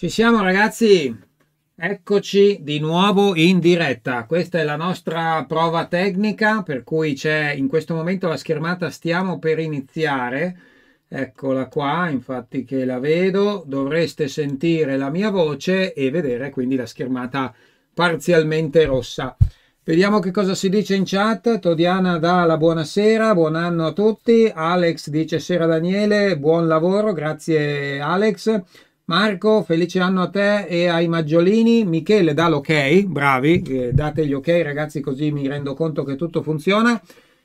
Ci siamo ragazzi, eccoci di nuovo in diretta. Questa è la nostra prova tecnica, per cui c'è in questo momento la schermata stiamo per iniziare. Eccola qua, infatti che la vedo, dovreste sentire la mia voce e vedere quindi la schermata parzialmente rossa. Vediamo che cosa si dice in chat. Todiana dà la buonasera, buon anno a tutti. Alex dice sera Daniele, buon lavoro, grazie Alex. Marco, felice anno a te e ai Maggiolini. Michele dà l'ok, bravi, eh, date gli ok ragazzi così mi rendo conto che tutto funziona.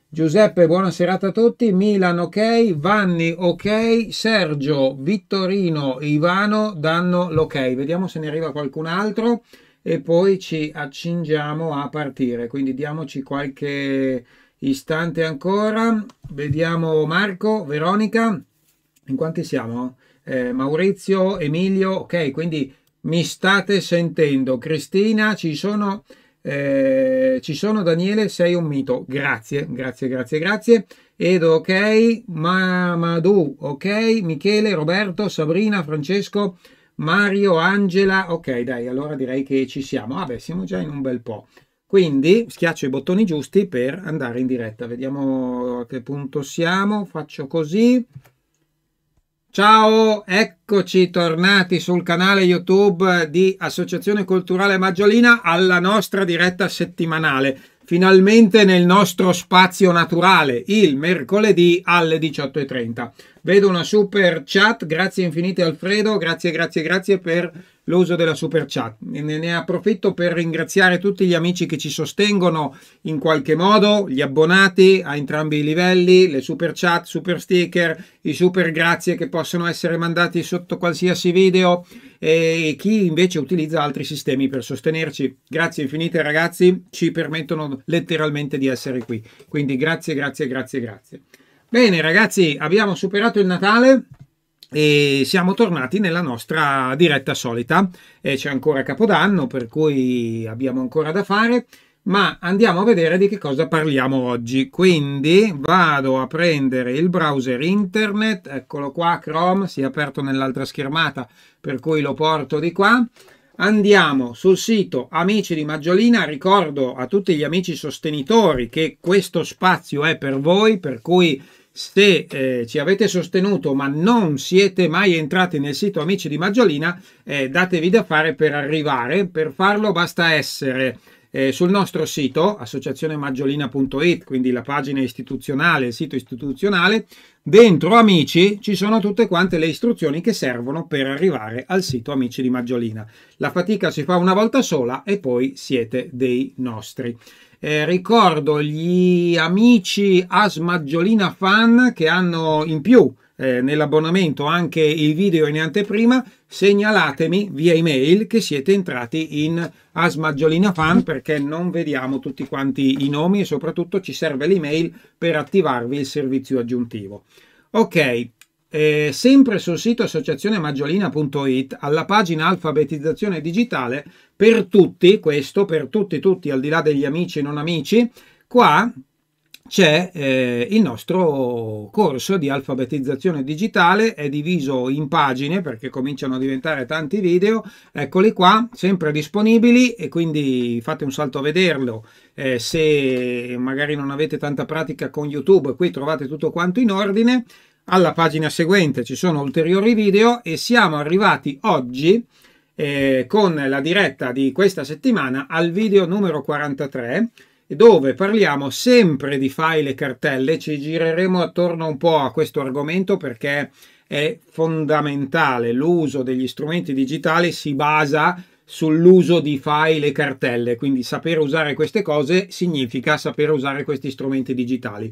Giuseppe, buona serata a tutti. Milan ok, Vanni ok, Sergio, Vittorino, Ivano danno l'ok. Vediamo se ne arriva qualcun altro e poi ci accingiamo a partire. Quindi diamoci qualche istante ancora. Vediamo Marco, Veronica. In quanti siamo? eh, Maurizio, Emilio, ok, quindi mi state sentendo. Cristina, ci sono, eh, ci sono Daniele, sei un mito. Grazie, grazie, grazie, grazie. Edo, ok, Mamadou, ok, Michele, Roberto, Sabrina, Francesco, Mario, Angela, ok, dai, allora direi che ci siamo. Vabbè, siamo già in un bel po'. Quindi schiaccio i bottoni giusti per andare in diretta. Vediamo a che punto siamo. Faccio così. Ciao, eccoci tornati sul canale YouTube di Associazione Culturale Maggiolina alla nostra diretta settimanale, finalmente nel nostro spazio naturale, il mercoledì alle 18.30. Vedo una super chat, grazie infinite Alfredo, grazie, grazie, grazie per l'uso della super chat. Ne, ne approfitto per ringraziare tutti gli amici che ci sostengono in qualche modo, gli abbonati a entrambi i livelli, le super chat, super sticker, i super grazie che possono essere mandati sotto qualsiasi video e chi invece utilizza altri sistemi per sostenerci. Grazie infinite ragazzi, ci permettono letteralmente di essere qui. Quindi grazie, grazie, grazie, grazie. Bene ragazzi, abbiamo superato il Natale e siamo tornati nella nostra diretta solita. Eh, c'è ancora Capodanno, per cui abbiamo ancora da fare, ma andiamo a vedere di che cosa parliamo oggi. Quindi vado a prendere il browser internet, eccolo qua, Chrome, si è aperto nell'altra schermata, per cui lo porto di qua. Andiamo sul sito Amici di Maggiolina, ricordo a tutti gli amici sostenitori che questo spazio è per voi, per cui se eh, ci avete sostenuto ma non siete mai entrati nel sito Amici di Maggiolina, eh, datevi da fare per arrivare. Per farlo basta essere eh, sul nostro sito associazionemaggiolina.it, quindi la pagina istituzionale, il sito istituzionale, dentro Amici ci sono tutte quante le istruzioni che servono per arrivare al sito Amici di Maggiolina. La fatica si fa una volta sola e poi siete dei nostri. Eh, ricordo gli amici Asmaggiolina fan che hanno in più eh, nell'abbonamento anche i video in anteprima, segnalatemi via email che siete entrati in Asmaggiolina Fan perché non vediamo tutti quanti i nomi e soprattutto ci serve l'email per attivarvi il servizio aggiuntivo. Ok, eh, sempre sul sito associazionemaggiolina.it alla pagina alfabetizzazione digitale per tutti, questo per tutti, tutti al di là degli amici e non amici, qua c'è eh, il nostro corso di alfabetizzazione digitale, è diviso in pagine perché cominciano a diventare tanti video, eccoli qua, sempre disponibili e quindi fate un salto a vederlo. Eh, se magari non avete tanta pratica con YouTube, qui trovate tutto quanto in ordine alla pagina seguente ci sono ulteriori video e siamo arrivati oggi eh, con la diretta di questa settimana al video numero 43 dove parliamo sempre di file e cartelle, ci gireremo attorno un po' a questo argomento perché è fondamentale, l'uso degli strumenti digitali si basa sull'uso di file e cartelle, quindi sapere usare queste cose significa sapere usare questi strumenti digitali.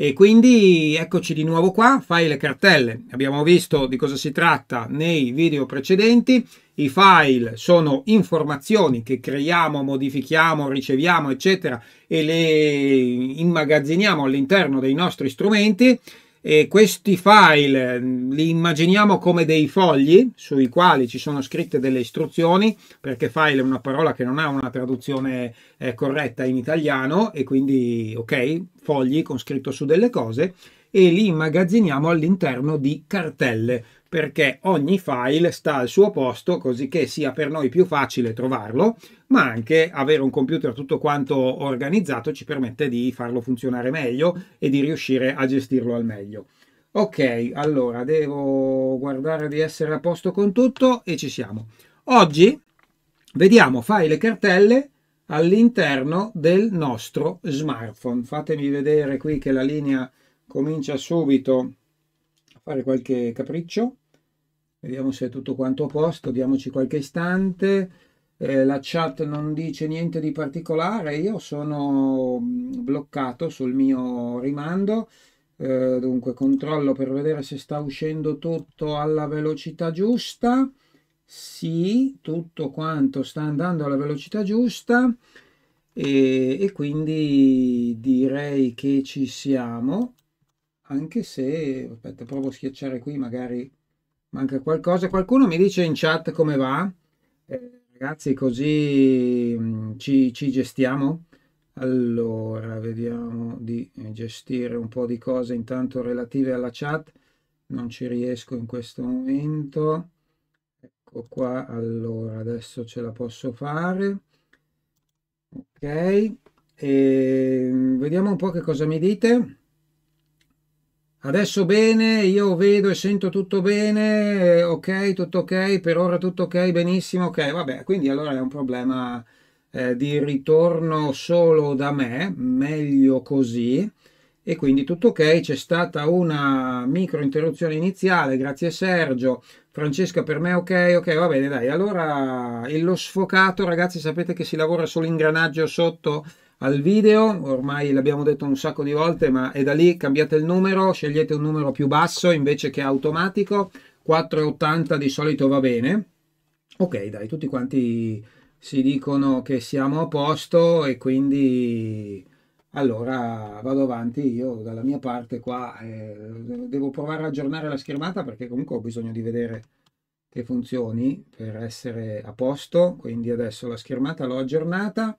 E quindi eccoci di nuovo qua, file cartelle. Abbiamo visto di cosa si tratta nei video precedenti. I file sono informazioni che creiamo, modifichiamo, riceviamo, eccetera, e le immagazziniamo all'interno dei nostri strumenti e questi file mm, li immaginiamo come dei fogli sui quali ci sono scritte delle istruzioni, perché file è una parola che non ha una traduzione eh, corretta in italiano e quindi, ok, fogli con scritto su delle cose e li immagazziniamo all'interno di cartelle perché ogni file sta al suo posto così che sia per noi più facile trovarlo, ma anche avere un computer tutto quanto organizzato ci permette di farlo funzionare meglio e di riuscire a gestirlo al meglio. Ok, allora devo guardare di essere a posto con tutto e ci siamo. Oggi vediamo file e cartelle all'interno del nostro smartphone. Fatemi vedere qui che la linea comincia subito fare qualche capriccio. Vediamo se è tutto quanto a posto, diamoci qualche istante. Eh, la chat non dice niente di particolare, io sono mm, bloccato sul mio rimando. Eh, dunque controllo per vedere se sta uscendo tutto alla velocità giusta sì tutto quanto sta andando alla velocità giusta e, e quindi direi che ci siamo anche se, aspetta, provo a schiacciare qui, magari manca qualcosa. Qualcuno mi dice in chat come va. Eh, ragazzi, così mm, ci, ci, gestiamo. Allora, vediamo di gestire un po' di cose intanto relative alla chat. Non ci riesco in questo momento. Ecco qua, allora, adesso ce la posso fare. Ok, e, ehm, vediamo un po' che cosa mi dite. Adesso bene, io vedo e sento tutto bene, eh, ok, tutto ok, per ora tutto ok, benissimo, ok, vabbè, quindi allora è un problema eh, di ritorno solo da me, meglio così, e quindi tutto ok, c'è stata una micro interruzione iniziale, grazie Sergio, Francesca per me ok, ok, va bene, dai, allora lo sfocato, ragazzi, sapete che si lavora sull'ingranaggio sotto al video, ormai l'abbiamo detto un sacco di volte, ma è da lì, cambiate il numero, scegliete un numero più basso invece che automatico, 4,80 di solito va bene. Ok, dai, tutti quanti si dicono che siamo a posto e quindi allora vado avanti io dalla mia parte qua eh, devo provare a aggiornare la schermata perché comunque ho bisogno di vedere che funzioni per essere a posto quindi adesso la schermata l'ho aggiornata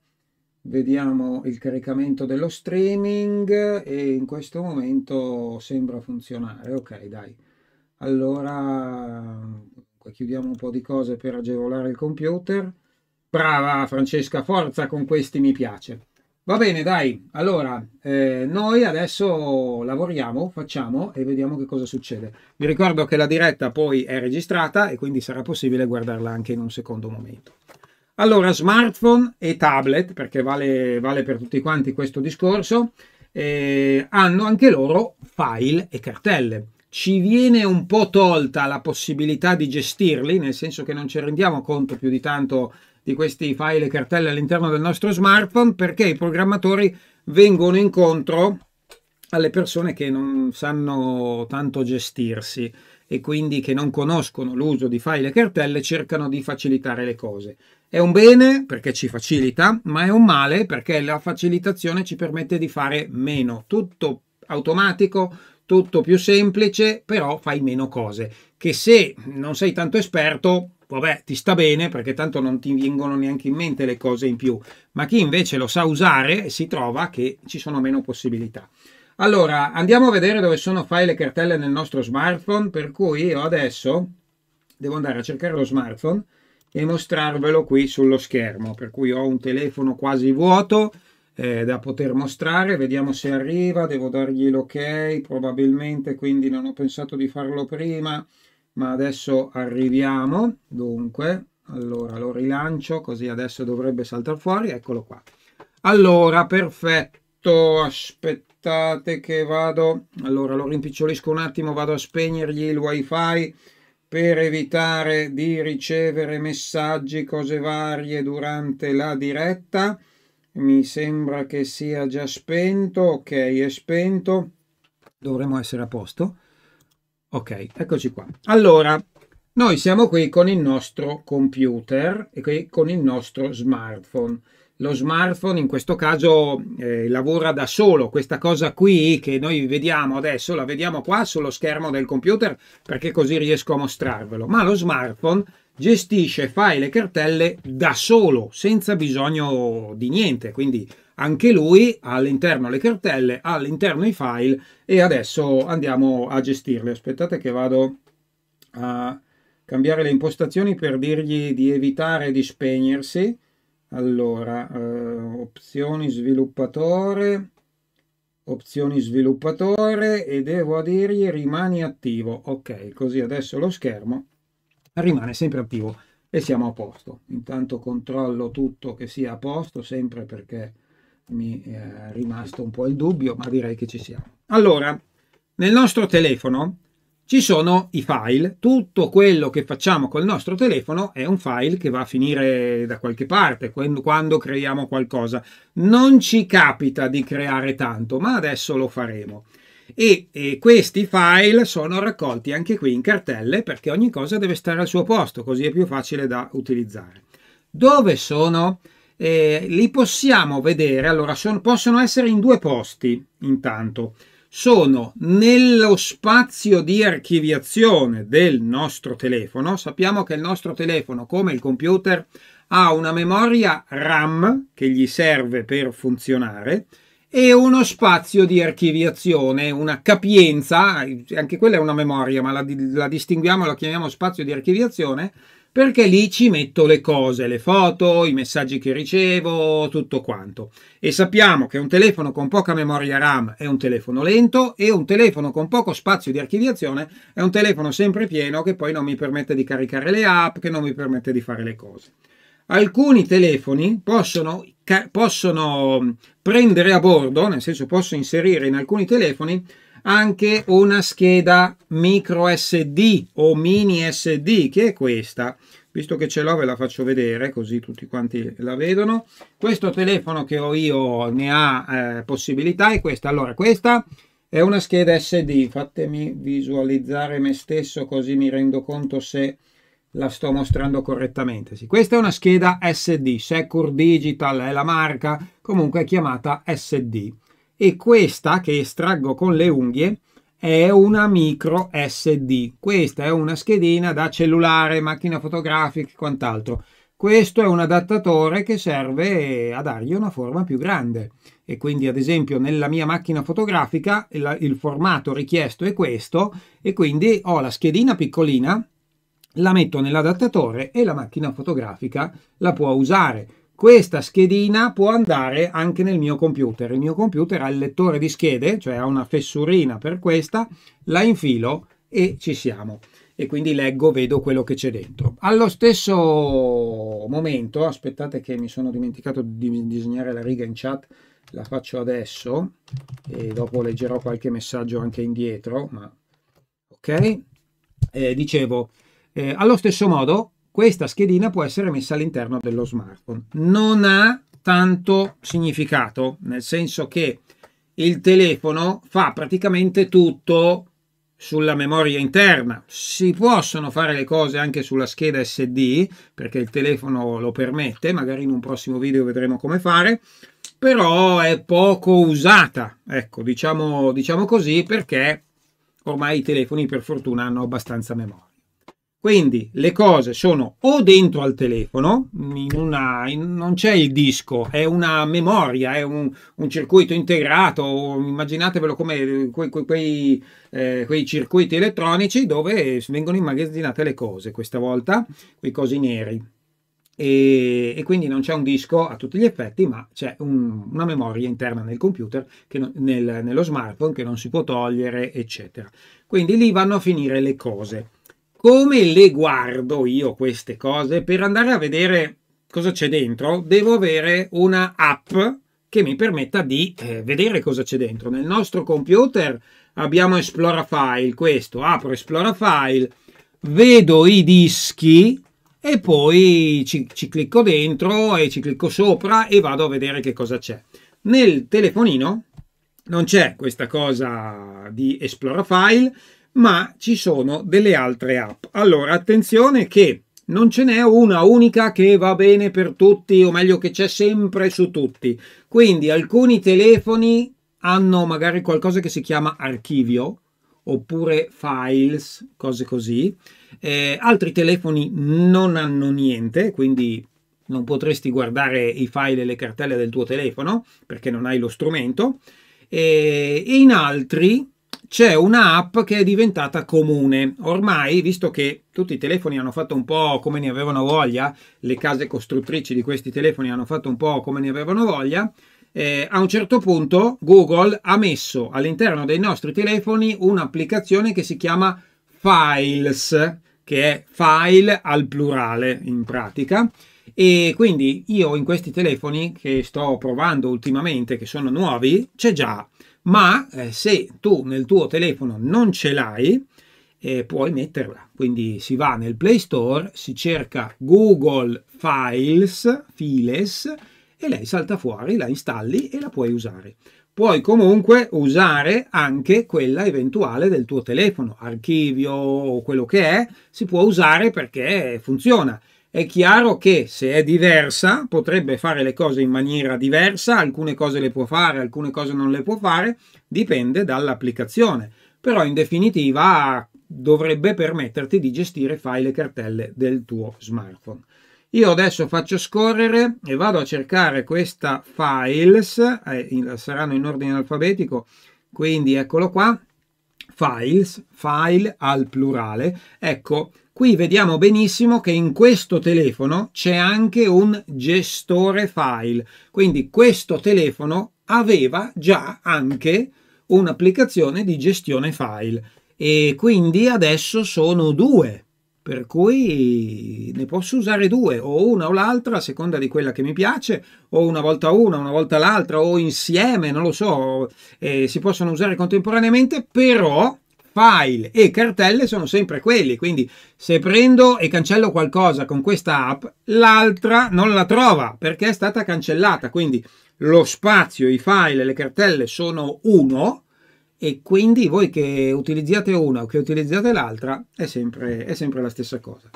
vediamo il caricamento dello streaming e in questo momento sembra funzionare ok dai allora chiudiamo un po' di cose per agevolare il computer brava Francesca forza con questi mi piace va bene dai allora eh, noi adesso lavoriamo facciamo e vediamo che cosa succede vi ricordo che la diretta poi è registrata e quindi sarà possibile guardarla anche in un secondo momento allora, smartphone e tablet, perché vale, vale per tutti quanti questo discorso, eh, hanno anche loro file e cartelle. Ci viene un po' tolta la possibilità di gestirli, nel senso che non ci rendiamo conto più di tanto di questi file e cartelle all'interno del nostro smartphone, perché i programmatori vengono incontro alle persone che non sanno tanto gestirsi e quindi che non conoscono l'uso di file e cartelle cercano di facilitare le cose. È un bene perché ci facilita, ma è un male perché la facilitazione ci permette di fare meno, tutto automatico, tutto più semplice, però fai meno cose che se non sei tanto esperto vabbè, ti sta bene perché tanto non ti vengono neanche in mente le cose in più, ma chi invece lo sa usare si trova che ci sono meno possibilità. Allora, andiamo a vedere dove sono file e cartelle nel nostro smartphone, per cui io adesso devo andare a cercare lo smartphone e mostrarvelo qui sullo schermo, per cui ho un telefono quasi vuoto eh, da poter mostrare, vediamo se arriva, devo dargli l'ok, probabilmente quindi non ho pensato di farlo prima, ma adesso arriviamo, dunque, allora lo rilancio così adesso dovrebbe saltare fuori, eccolo qua. Allora, perfetto, aspettiamo aspettate che vado, allora lo rimpicciolisco un attimo, vado a spegnergli il wifi per evitare di ricevere messaggi, cose varie durante la diretta. Mi sembra che sia già spento, ok è spento, dovremmo essere a posto. Ok, eccoci qua. Allora, noi siamo qui con il nostro computer e qui con il nostro smartphone lo smartphone in questo caso eh, lavora da solo. Questa cosa qui che noi vediamo adesso, la vediamo qua sullo schermo del computer perché così riesco a mostrarvelo. Ma lo smartphone gestisce file e cartelle da solo, senza bisogno di niente. Quindi anche lui ha all'interno le cartelle, ha all'interno i file e adesso andiamo a gestirle. Aspettate che vado a cambiare le impostazioni per dirgli di evitare di spegnersi allora, eh, opzioni sviluppatore, opzioni sviluppatore e devo dirgli rimani attivo. Ok, così adesso lo schermo rimane sempre attivo e siamo a posto. Intanto controllo tutto che sia a posto, sempre perché mi eh, è rimasto un po' il dubbio, ma direi che ci siamo. Allora, nel nostro telefono ci sono i file, tutto quello che facciamo col nostro telefono è un file che va a finire da qualche parte quando, creiamo qualcosa. Non ci capita di creare tanto, ma adesso lo faremo. E, e, questi file sono raccolti anche qui in cartelle perché ogni cosa deve stare al suo posto, così è più facile da utilizzare. Dove sono? Eh, li possiamo vedere, allora sono, possono essere in due posti intanto sono nello spazio di archiviazione del nostro telefono. Sappiamo che il nostro telefono, come il computer, ha una memoria RAM che gli serve per funzionare e uno spazio di archiviazione, una capienza, anche quella è una memoria, ma la, la distinguiamo, la chiamiamo spazio di archiviazione, perché lì ci metto le cose, le foto, i messaggi che ricevo, tutto quanto. E sappiamo che un telefono con poca memoria RAM è un telefono lento e un telefono con poco spazio di archiviazione è un telefono sempre pieno che poi non mi permette di caricare le app, che non mi permette di fare le cose. Alcuni telefoni possono, possono prendere a bordo, nel senso posso inserire in alcuni telefoni anche una scheda micro SD o mini SD, che è questa. Visto che ce l'ho ve la faccio vedere così tutti quanti la vedono. Questo telefono che ho io ne ha eh, possibilità è questa. Allora, questa è una scheda SD. Fatemi visualizzare me stesso così mi rendo conto se la sto mostrando correttamente. Sì, questa è una scheda SD, Secure Digital è la marca, comunque è chiamata SD e questa che estraggo con le unghie è una micro SD. Questa è una schedina da cellulare, macchina fotografica e quant'altro. Questo è un adattatore che serve a dargli una forma più grande e quindi ad esempio nella mia macchina fotografica il, il formato richiesto è questo e quindi ho la schedina piccolina, la metto nell'adattatore e la macchina fotografica la può usare questa schedina può andare anche nel mio computer. Il mio computer ha il lettore di schede, cioè ha una fessurina per questa, la infilo e ci siamo. E quindi leggo, vedo quello che c'è dentro. Allo stesso momento, aspettate che mi sono dimenticato di disegnare la riga in chat, la faccio adesso e dopo leggerò qualche messaggio anche indietro, ma ok? Eh, dicevo, eh, allo stesso modo questa schedina può essere messa all'interno dello smartphone. Non ha tanto significato, nel senso che il telefono fa praticamente tutto sulla memoria interna. Si possono fare le cose anche sulla scheda SD perché il telefono lo permette, magari in un prossimo video vedremo come fare, però è poco usata, ecco, diciamo, diciamo così perché ormai i telefoni per fortuna hanno abbastanza memoria. Quindi le cose sono o dentro al telefono, in una, in, non c'è il disco, è una memoria, è un, un circuito integrato, immaginatevelo come quei, quei, eh, quei, circuiti elettronici dove vengono immagazzinate le cose, questa volta quei cosi neri. E, e quindi non c'è un disco a tutti gli effetti, ma c'è un, una memoria interna nel computer, non, nel, nello smartphone che non si può togliere, eccetera. Quindi lì vanno a finire le cose. Come le guardo io queste cose? Per andare a vedere cosa c'è dentro, devo avere una app che mi permetta di eh, vedere cosa c'è dentro. Nel nostro computer abbiamo Esplora File, questo, apro Esplora File, vedo i dischi e poi ci, ci clicco dentro e ci clicco sopra e vado a vedere che cosa c'è. Nel telefonino non c'è questa cosa di Esplora File ma ci sono delle altre app. Allora, attenzione che non ce n'è una unica che va bene per tutti, o meglio che c'è sempre su tutti. Quindi alcuni telefoni hanno magari qualcosa che si chiama archivio oppure files, cose così. Eh, altri telefoni non hanno niente, quindi non potresti guardare i file e le cartelle del tuo telefono perché non hai lo strumento. Eh, e in altri c'è un'app che è diventata comune. Ormai, visto che tutti i telefoni hanno fatto un po' come ne avevano voglia, le case costruttrici di questi telefoni hanno fatto un po' come ne avevano voglia, eh, a un certo punto Google ha messo all'interno dei nostri telefoni un'applicazione che si chiama Files, che è file al plurale in pratica. E quindi io in questi telefoni che sto provando ultimamente, che sono nuovi, c'è già ma eh, se tu nel tuo telefono non ce l'hai, eh, puoi metterla. Quindi si va nel Play Store, si cerca Google Files, Files, e lei salta fuori, la installi e la puoi usare. Puoi comunque usare anche quella eventuale del tuo telefono, archivio o quello che è, si può usare perché funziona è chiaro che se è diversa potrebbe fare le cose in maniera diversa, alcune cose le può fare, alcune cose non le può fare, dipende dall'applicazione, però in definitiva dovrebbe permetterti di gestire file e cartelle del tuo smartphone. Io adesso faccio scorrere e vado a cercare questa files, eh, saranno in ordine alfabetico, quindi eccolo qua, files, file al plurale. Ecco, Qui vediamo benissimo che in questo telefono c'è anche un gestore file, quindi questo telefono aveva già anche un'applicazione di gestione file e quindi adesso sono due per cui ne posso usare due, o una o l'altra, a seconda di quella che mi piace, o una volta una, una volta l'altra, o insieme, non lo so, eh, si possono usare contemporaneamente, però file e cartelle sono sempre quelli, quindi se prendo e cancello qualcosa con questa app, l'altra non la trova perché è stata cancellata, quindi lo spazio, i file e le cartelle sono uno e quindi voi che utilizzate una o che utilizzate l'altra è sempre, è sempre la stessa cosa.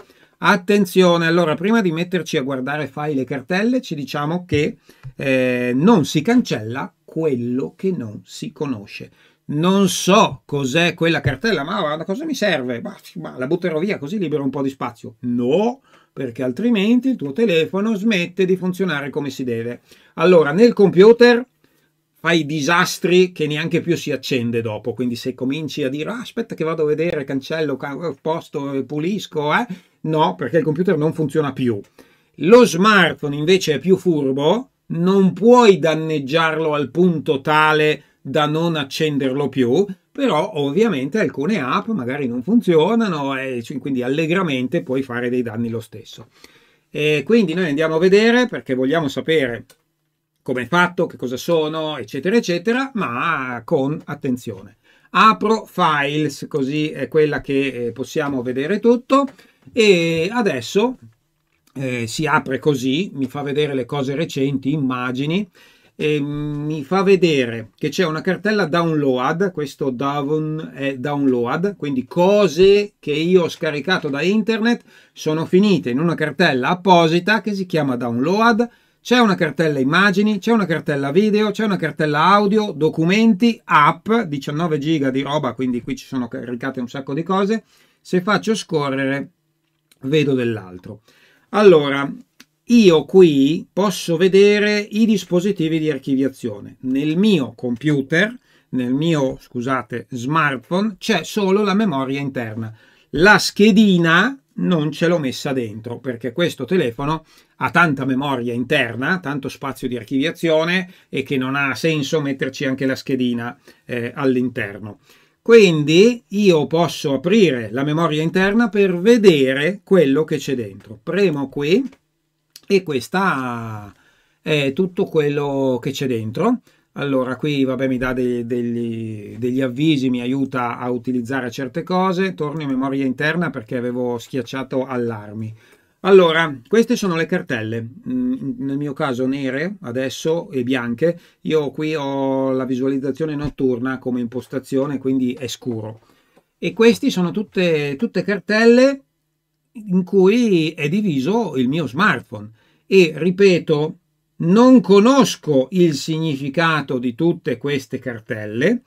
Attenzione, allora prima di metterci a guardare file e cartelle ci diciamo che eh, non si cancella quello che non si conosce non so cos'è quella cartella, ma guarda cosa mi serve, bah, bah, la butterò via così libero un po' di spazio. No, perché altrimenti il tuo telefono smette di funzionare come si deve. Allora, nel computer fai disastri che neanche più si accende dopo, quindi se cominci a dire ah, aspetta che vado a vedere, cancello, posto, pulisco, eh? no, perché il computer non funziona più. Lo smartphone invece è più furbo, non puoi danneggiarlo al punto tale da non accenderlo più, però ovviamente alcune app magari non funzionano e quindi allegramente puoi fare dei danni lo stesso. E quindi noi andiamo a vedere perché vogliamo sapere come è fatto, che cosa sono, eccetera, eccetera, ma con attenzione. Apro files, così è quella che eh, possiamo vedere tutto e adesso eh, si apre così, mi fa vedere le cose recenti, immagini e mi fa vedere che c'è una cartella download, questo down è download, quindi cose che io ho scaricato da internet sono finite in una cartella apposita che si chiama download, c'è una cartella immagini, c'è una cartella video, c'è una cartella audio, documenti, app, 19 giga di roba, quindi qui ci sono caricate un sacco di cose, se faccio scorrere vedo dell'altro. Allora, io qui posso vedere i dispositivi di archiviazione. Nel mio computer, nel mio, scusate, smartphone, c'è solo la memoria interna. La schedina non ce l'ho messa dentro perché questo telefono ha tanta memoria interna, tanto spazio di archiviazione e che non ha senso metterci anche la schedina eh, all'interno. Quindi io posso aprire la memoria interna per vedere quello che c'è dentro. Premo qui e questa è tutto quello che c'è dentro. Allora, qui vabbè, mi dà dei, degli, degli, avvisi, mi aiuta a utilizzare certe cose. Torno in memoria interna perché avevo schiacciato allarmi. Allora, queste sono le cartelle, mm, nel mio caso nere adesso e bianche. Io qui ho la visualizzazione notturna come impostazione, quindi è scuro. E queste sono tutte, tutte cartelle in cui è diviso il mio smartphone e ripeto, non conosco il significato di tutte queste cartelle,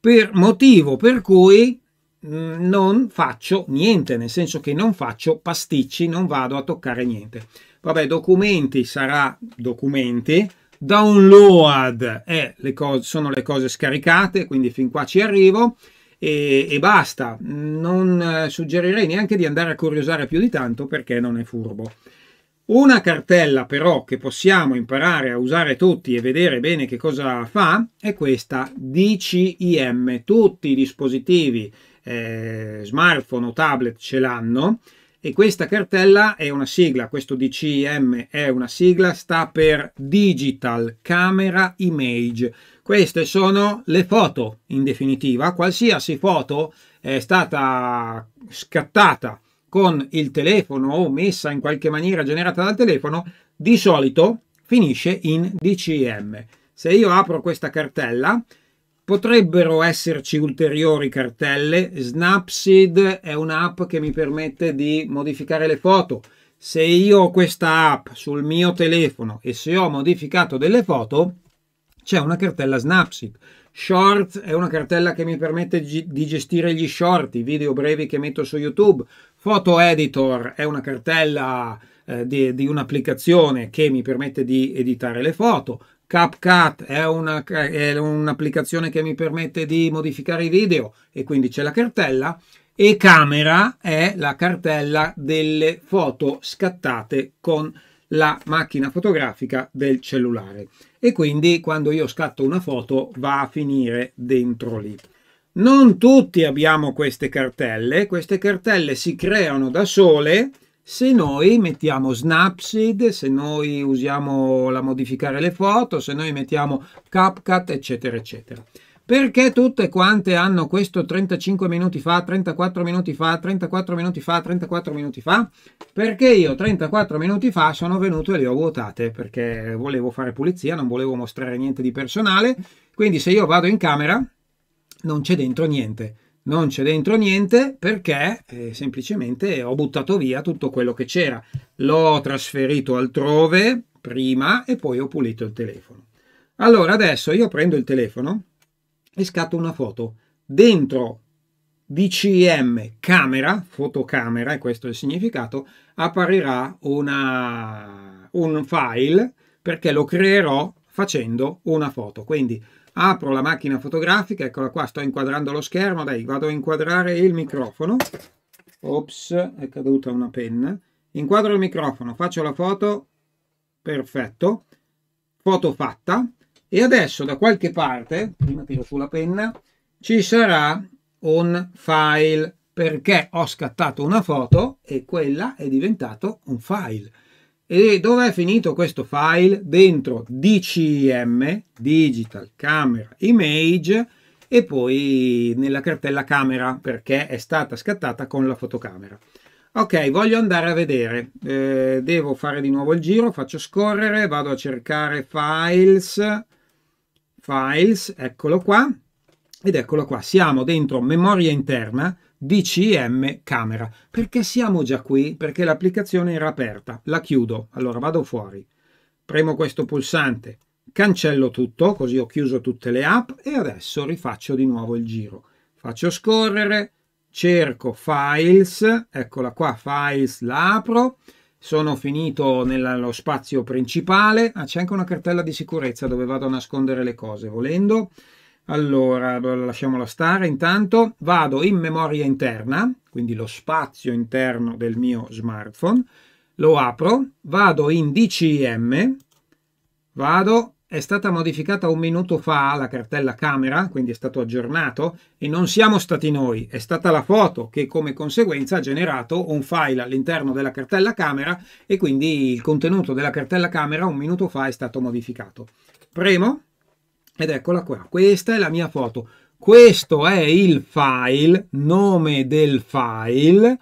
per motivo per cui mm, non faccio niente, nel senso che non faccio pasticci, non vado a toccare niente. Vabbè, documenti sarà documenti, download eh, le sono le cose scaricate, quindi fin qua ci arrivo e, e basta. Non eh, suggerirei neanche di andare a curiosare più di tanto perché non è furbo. Una cartella però che possiamo imparare a usare tutti e vedere bene che cosa fa è questa DCIM. Tutti i dispositivi eh, smartphone o tablet ce l'hanno e questa cartella è una sigla, questo DCIM è una sigla, sta per Digital Camera Image. Queste sono le foto, in definitiva. Qualsiasi foto è stata scattata con il telefono o messa in qualche maniera generata dal telefono, di solito finisce in DCM. Se io apro questa cartella, potrebbero esserci ulteriori cartelle. Snapseed è un'app che mi permette di modificare le foto. Se io ho questa app sul mio telefono e se ho modificato delle foto, c'è una cartella Snapseed. Short è una cartella che mi permette di gestire gli short, i video brevi che metto su YouTube. Photo Editor è una cartella eh, di, di un'applicazione che mi permette di editare le foto. CapCut è, una, è un'applicazione che mi permette di modificare i video e quindi c'è la cartella e camera è la cartella delle foto scattate con la macchina fotografica del cellulare e quindi quando io scatto una foto va a finire dentro lì. Non tutti abbiamo queste cartelle, queste cartelle si creano da sole se noi mettiamo Snapseed, se noi usiamo la modificare le foto, se noi mettiamo CapCut, eccetera, eccetera. Perché tutte quante hanno questo 35 minuti fa, 34 minuti fa, 34 minuti fa, 34 minuti fa? Perché io 34 minuti fa sono venuto e le ho vuotate, perché volevo fare pulizia, non volevo mostrare niente di personale, quindi se io vado in camera non c'è dentro niente. Non c'è dentro niente perché eh, semplicemente ho buttato via tutto quello che c'era. L'ho trasferito altrove prima e poi ho pulito il telefono. Allora adesso io prendo il telefono e scatto una foto. Dentro DCM camera, fotocamera, e questo è il significato, apparirà una, un file perché lo creerò facendo una foto. Quindi apro la macchina fotografica, eccola qua, sto inquadrando lo schermo, dai, vado a inquadrare il microfono. Ops, è caduta una penna. Inquadro il microfono, faccio la foto, perfetto. Foto fatta, e adesso da qualche parte, prima tiro sulla penna, ci sarà un file perché ho scattato una foto e quella è diventato un file. E dove è finito questo file? Dentro DCM, Digital Camera Image, e poi nella cartella camera perché è stata scattata con la fotocamera. Ok, voglio andare a vedere, eh, devo fare di nuovo il giro, faccio scorrere, vado a cercare files, Files, eccolo qua, ed eccolo qua, siamo dentro memoria interna, DCM camera. Perché siamo già qui? Perché l'applicazione era aperta. La chiudo. Allora vado fuori. Premo questo pulsante. Cancello tutto, così ho chiuso tutte le app e adesso rifaccio di nuovo il giro. Faccio scorrere, cerco files, eccola qua, files, la apro sono finito nello spazio principale. Ah, c'è anche una cartella di sicurezza dove vado a nascondere le cose volendo. Allora, lasciamola stare. Intanto vado in memoria interna, quindi lo spazio interno del mio smartphone. Lo apro, vado in DCM, vado è stata modificata un minuto fa la cartella camera, quindi è stato aggiornato e non siamo stati noi, è stata la foto che come conseguenza ha generato un file all'interno della cartella camera e quindi il contenuto della cartella camera un minuto fa è stato modificato. Premo ed eccola qua, questa è la mia foto. Questo è il file, nome del file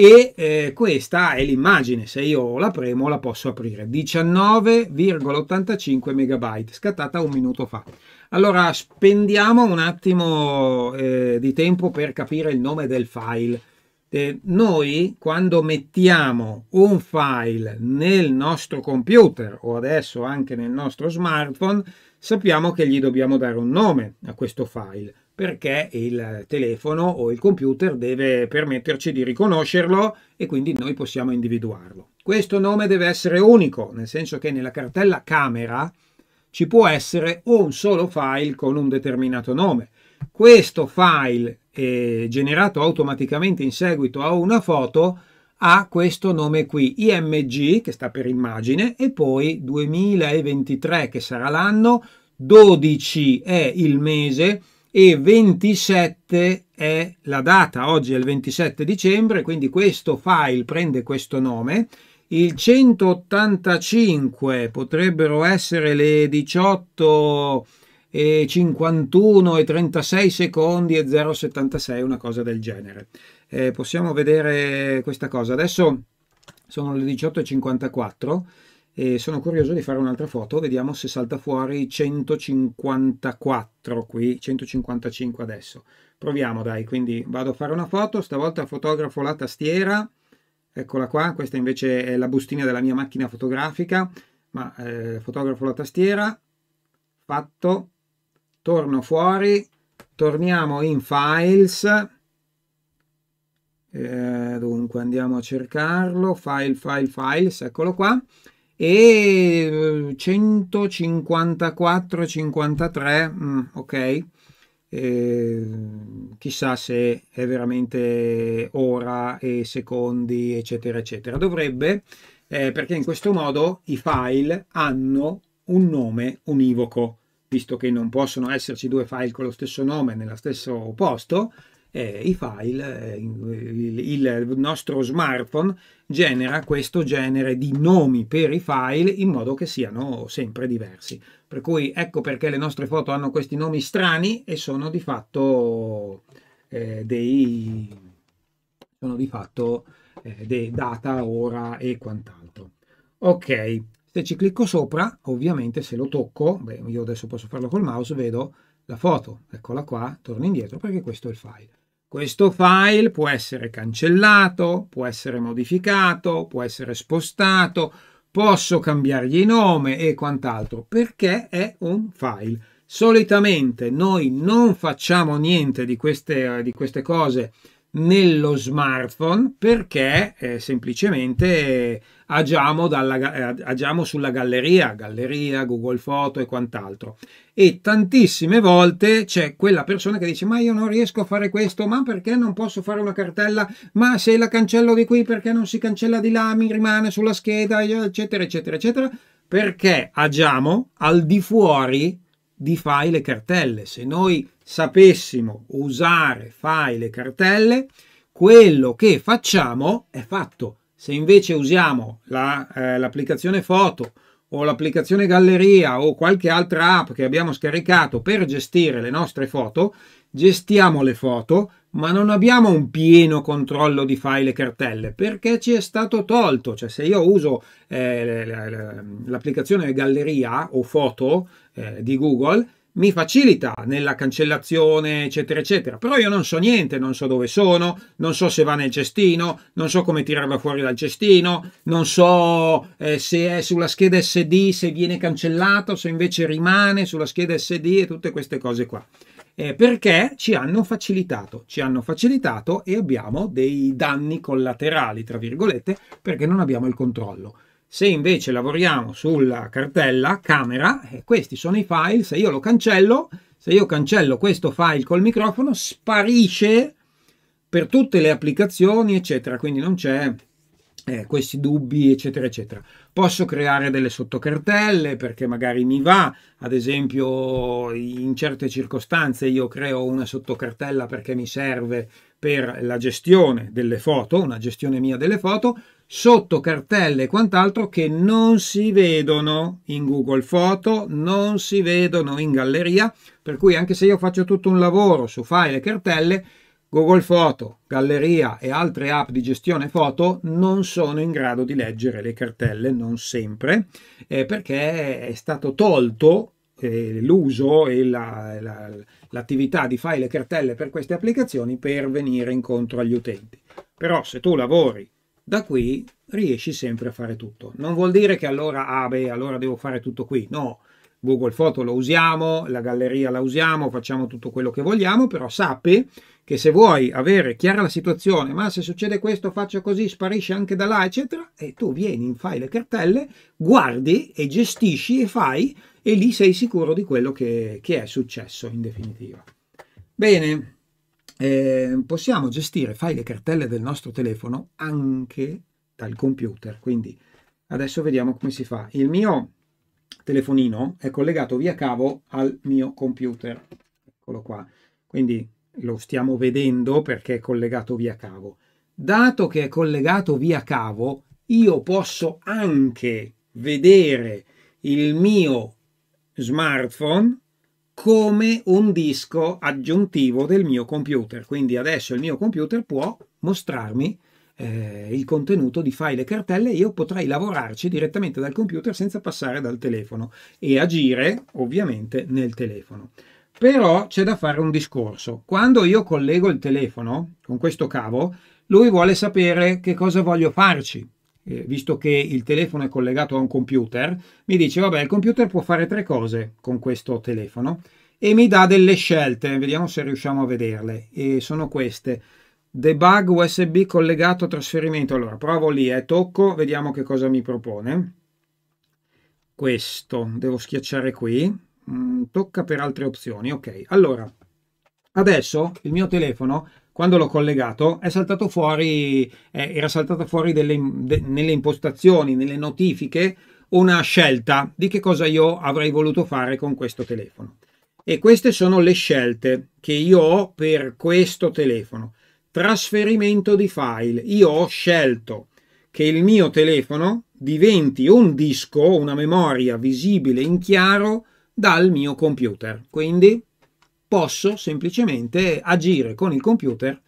e eh, questa è l'immagine, se io la premo la posso aprire, 19,85 megabyte, scattata un minuto fa. Allora spendiamo un attimo eh, di tempo per capire il nome del file. Eh, noi quando mettiamo un file nel nostro computer o adesso anche nel nostro smartphone sappiamo che gli dobbiamo dare un nome a questo file perché il telefono o il computer deve permetterci di riconoscerlo e quindi noi possiamo individuarlo. Questo nome deve essere unico, nel senso che nella cartella camera ci può essere un solo file con un determinato nome. Questo file eh, generato automaticamente in seguito a una foto ha questo nome qui, IMG, che sta per immagine, e poi 2023, che sarà l'anno, 12 è il mese, e 27 è la data, oggi è il 27 dicembre, quindi questo file prende questo nome. Il 185 potrebbero essere le 18 e 51 e 36 secondi e 0,76, una cosa del genere. Eh, possiamo vedere questa cosa. Adesso sono le 18 e 54 e sono curioso di fare un'altra foto, vediamo se salta fuori 154 qui, 155 adesso. Proviamo dai, quindi vado a fare una foto, stavolta fotografo la tastiera, eccola qua, questa invece è la bustina della mia macchina fotografica, ma eh, fotografo la tastiera, fatto, torno fuori, torniamo in files, eh, dunque andiamo a cercarlo, file, file, files, eccolo qua, e 154-53, eh, mm, ok, eh, chissà se è veramente ora e secondi, eccetera, eccetera. Dovrebbe, eh, perché in questo modo i file hanno un nome univoco, visto che non possono esserci due file con lo stesso nome nello stesso posto, eh, i file, eh, il, il, nostro smartphone genera questo genere di nomi per i file in modo che siano sempre diversi. Per cui ecco perché le nostre foto hanno questi nomi strani e sono di fatto eh, dei sono di fatto eh, dei data, ora e quant'altro. Ok, se ci clicco sopra, ovviamente se lo tocco, beh, io adesso posso farlo col mouse, vedo la foto, eccola qua, torno indietro perché questo è il file. Questo file può essere cancellato, può essere modificato, può essere spostato, posso cambiargli nome e quant'altro perché è un file. Solitamente noi non facciamo niente di queste, di queste cose nello smartphone perché eh, semplicemente agiamo, dalla, eh, agiamo sulla galleria, galleria, Google Foto e quant'altro. E tantissime volte c'è quella persona che dice ma io non riesco a fare questo, ma perché non posso fare una cartella, ma se la cancello di qui perché non si cancella di là, mi rimane sulla scheda, eccetera, eccetera, eccetera, perché agiamo al di fuori di file e cartelle. Se noi sapessimo usare file e cartelle, quello che facciamo è fatto. Se invece usiamo la, eh, l'applicazione foto o l'applicazione galleria o qualche altra app che abbiamo scaricato per gestire le nostre foto, gestiamo le foto, ma non abbiamo un pieno controllo di file e cartelle perché ci è stato tolto. Cioè, se io uso eh, l'applicazione galleria o foto eh, di Google, mi facilita nella cancellazione, eccetera, eccetera. Però io non so niente, non so dove sono, non so se va nel cestino, non so come tirarla fuori dal cestino, non so eh, se è sulla scheda SD, se viene cancellato, se invece rimane sulla scheda SD e tutte queste cose qua. Eh, perché ci hanno facilitato, ci hanno facilitato e abbiamo dei danni collaterali, tra virgolette, perché non abbiamo il controllo. Se invece lavoriamo sulla cartella camera, questi sono i file, se io lo cancello, se io cancello questo file col microfono, sparisce per tutte le applicazioni, eccetera. Quindi non c'è eh, questi dubbi, eccetera, eccetera. Posso creare delle sottocartelle perché magari mi va, ad esempio in certe circostanze io creo una sottocartella perché mi serve per la gestione delle foto, una gestione mia delle foto, sottocartelle e quant'altro che non si vedono in Google Photo, non si vedono in galleria, per cui anche se io faccio tutto un lavoro su file e cartelle, Google Photo, Galleria e altre app di gestione foto non sono in grado di leggere le cartelle, non sempre, eh, perché è stato tolto eh, l'uso e la, la, l'attività di fare le cartelle per queste applicazioni per venire incontro agli utenti. Però se tu lavori da qui riesci sempre a fare tutto. Non vuol dire che allora, ah beh, allora devo fare tutto qui. No, Google Photo lo usiamo, la galleria la usiamo, facciamo tutto quello che vogliamo, però sappi che se vuoi avere chiara la situazione, ma se succede questo faccio così, sparisce anche da là, eccetera, e tu vieni in fai le cartelle, guardi e gestisci e fai e lì sei sicuro di quello che, che è successo in definitiva. Bene, eh, possiamo gestire file e cartelle del nostro telefono anche dal computer, quindi adesso vediamo come si fa. Il mio telefonino è collegato via cavo al mio computer. Eccolo qua. Quindi lo stiamo vedendo perché è collegato via cavo. Dato che è collegato via cavo, io posso anche vedere il mio smartphone come un disco aggiuntivo del mio computer. Quindi adesso il mio computer può mostrarmi eh, il contenuto di file e cartelle, io potrei lavorarci direttamente dal computer senza passare dal telefono e agire ovviamente nel telefono. Però c'è da fare un discorso. Quando io collego il telefono con questo cavo, lui vuole sapere che cosa voglio farci. Eh, visto che il telefono è collegato a un computer, mi dice, vabbè, il computer può fare tre cose con questo telefono e mi dà delle scelte. Vediamo se riusciamo a vederle. E sono queste debug USB collegato a trasferimento. Allora, provo lì e eh, tocco, vediamo che cosa mi propone. Questo, devo schiacciare qui. Mm, tocca per altre opzioni, ok. Allora, adesso il mio telefono, quando l'ho collegato, è saltato fuori, eh, era saltata fuori delle, de, nelle impostazioni, nelle notifiche, una scelta di che cosa io avrei voluto fare con questo telefono. E queste sono le scelte che io ho per questo telefono trasferimento di file. Io ho scelto che il mio telefono diventi un disco, una memoria visibile in chiaro dal mio computer. Quindi posso semplicemente agire con il computer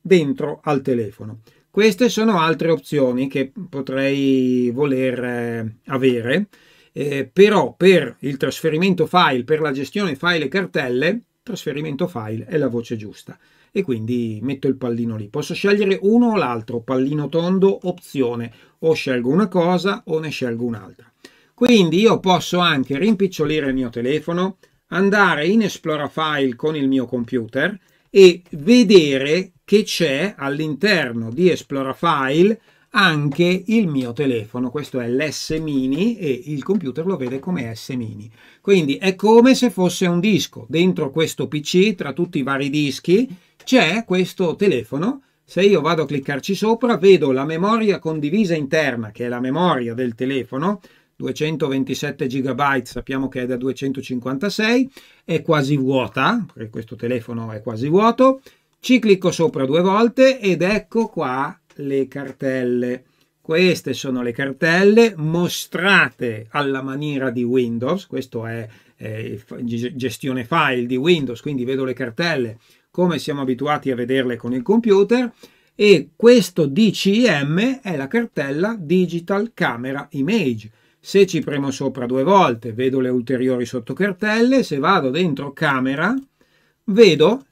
dentro al telefono. Queste sono altre opzioni che potrei voler eh, avere, eh, però per il trasferimento file, per la gestione file e cartelle, trasferimento file è la voce giusta e quindi metto il pallino lì. Posso scegliere uno o l'altro, pallino tondo, opzione, o scelgo una cosa o ne scelgo un'altra. Quindi io posso anche rimpicciolire il mio telefono, andare in Esplora File con il mio computer e vedere che c'è all'interno di Esplora File anche il mio telefono. Questo è l'S Mini e il computer lo vede come S Mini. Quindi è come se fosse un disco dentro questo PC tra tutti i vari dischi c'è questo telefono, se io vado a cliccarci sopra vedo la memoria condivisa interna, che è la memoria del telefono, 227 GB, sappiamo che è da 256, è quasi vuota, perché questo telefono è quasi vuoto, ci clicco sopra due volte ed ecco qua le cartelle. Queste sono le cartelle mostrate alla maniera di Windows, questo è eh, gestione file di Windows, quindi vedo le cartelle come siamo abituati a vederle con il computer, e questo DCM è la cartella Digital Camera Image. Se ci premo sopra due volte vedo le ulteriori sottocartelle, se vado dentro Camera vedo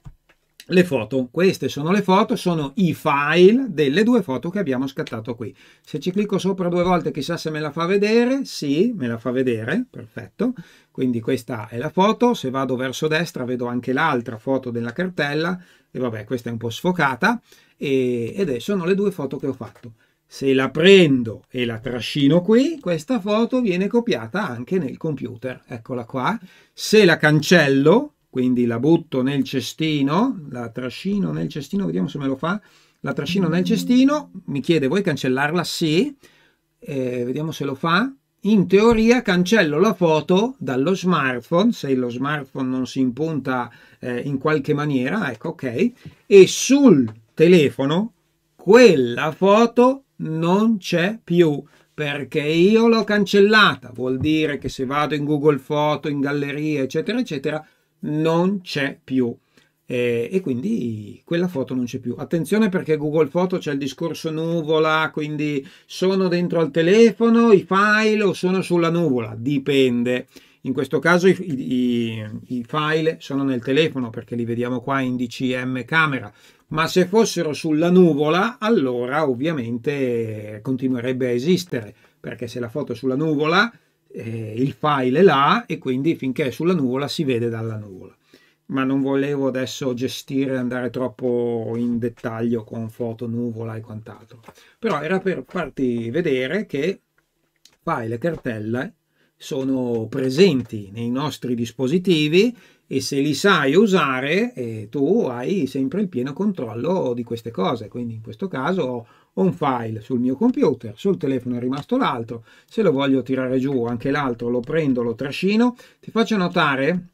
le foto. Queste sono le foto, sono i file delle due foto che abbiamo scattato qui. Se ci clicco sopra due volte chissà se me la fa vedere, sì, me la fa vedere, perfetto. Quindi questa è la foto, se vado verso destra vedo anche l'altra foto della cartella e vabbè questa è un po' sfocata e, ed sono le due foto che ho fatto. Se la prendo e la trascino qui, questa foto viene copiata anche nel computer, eccola qua. Se la cancello, quindi la butto nel cestino, la trascino nel cestino, vediamo se me lo fa, la trascino nel cestino, mi chiede vuoi cancellarla? Sì, eh, vediamo se lo fa, in teoria cancello la foto dallo smartphone, se lo smartphone non si impunta eh, in qualche maniera, ecco ok, e sul telefono quella foto non c'è più perché io l'ho cancellata. Vuol dire che se vado in Google Foto, in galleria, eccetera, eccetera, non c'è più eh, e quindi quella foto non c'è più. Attenzione perché Google Photo c'è il discorso nuvola, quindi sono dentro al telefono i file o sono sulla nuvola, dipende. In questo caso i, i, i file sono nel telefono perché li vediamo qua in DCM camera, ma se fossero sulla nuvola allora ovviamente continuerebbe a esistere perché se la foto è sulla nuvola eh, il file è là e quindi finché è sulla nuvola si vede dalla nuvola ma non volevo adesso gestire, andare troppo in dettaglio con foto, nuvola e quant'altro. Però era per farti vedere che file cartelle sono presenti nei nostri dispositivi e se li sai usare eh, tu hai sempre il pieno controllo di queste cose. Quindi in questo caso ho un file sul mio computer, sul telefono è rimasto l'altro, se lo voglio tirare giù anche l'altro lo prendo, lo trascino. Ti faccio notare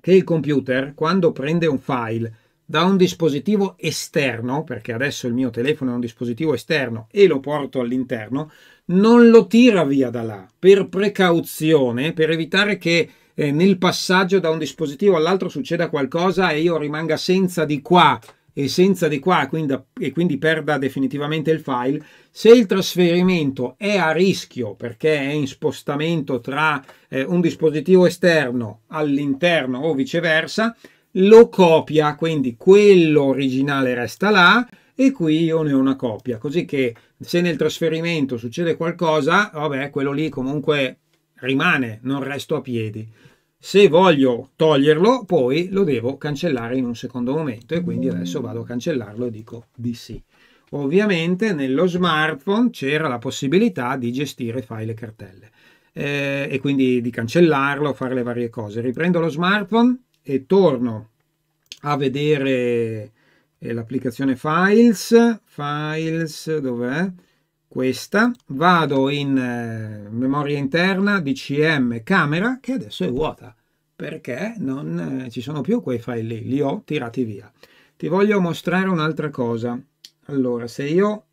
che il computer, quando prende un file da un dispositivo esterno, perché adesso il mio telefono è un dispositivo esterno e lo porto all'interno, non lo tira via da là per precauzione, per evitare che eh, nel passaggio da un dispositivo all'altro succeda qualcosa e io rimanga senza di qua e senza di qua quindi, e quindi perda definitivamente il file, se il trasferimento è a rischio perché è in spostamento tra eh, un dispositivo esterno all'interno o viceversa, lo copia, quindi quello originale resta là e qui io ne ho una copia, così che se nel trasferimento succede qualcosa, vabbè, quello lì comunque rimane, non resto a piedi. Se voglio toglierlo, poi lo devo cancellare in un secondo momento e quindi adesso vado a cancellarlo e dico di sì. Ovviamente nello smartphone c'era la possibilità di gestire file e cartelle eh, e quindi di cancellarlo, fare le varie cose. Riprendo lo smartphone e torno a vedere eh, l'applicazione Files. Files, dov'è? questa, vado in eh, memoria interna DCM camera che adesso è vuota perché non eh, ci sono più quei file lì, li ho tirati via. Ti voglio mostrare un'altra cosa. Allora, se io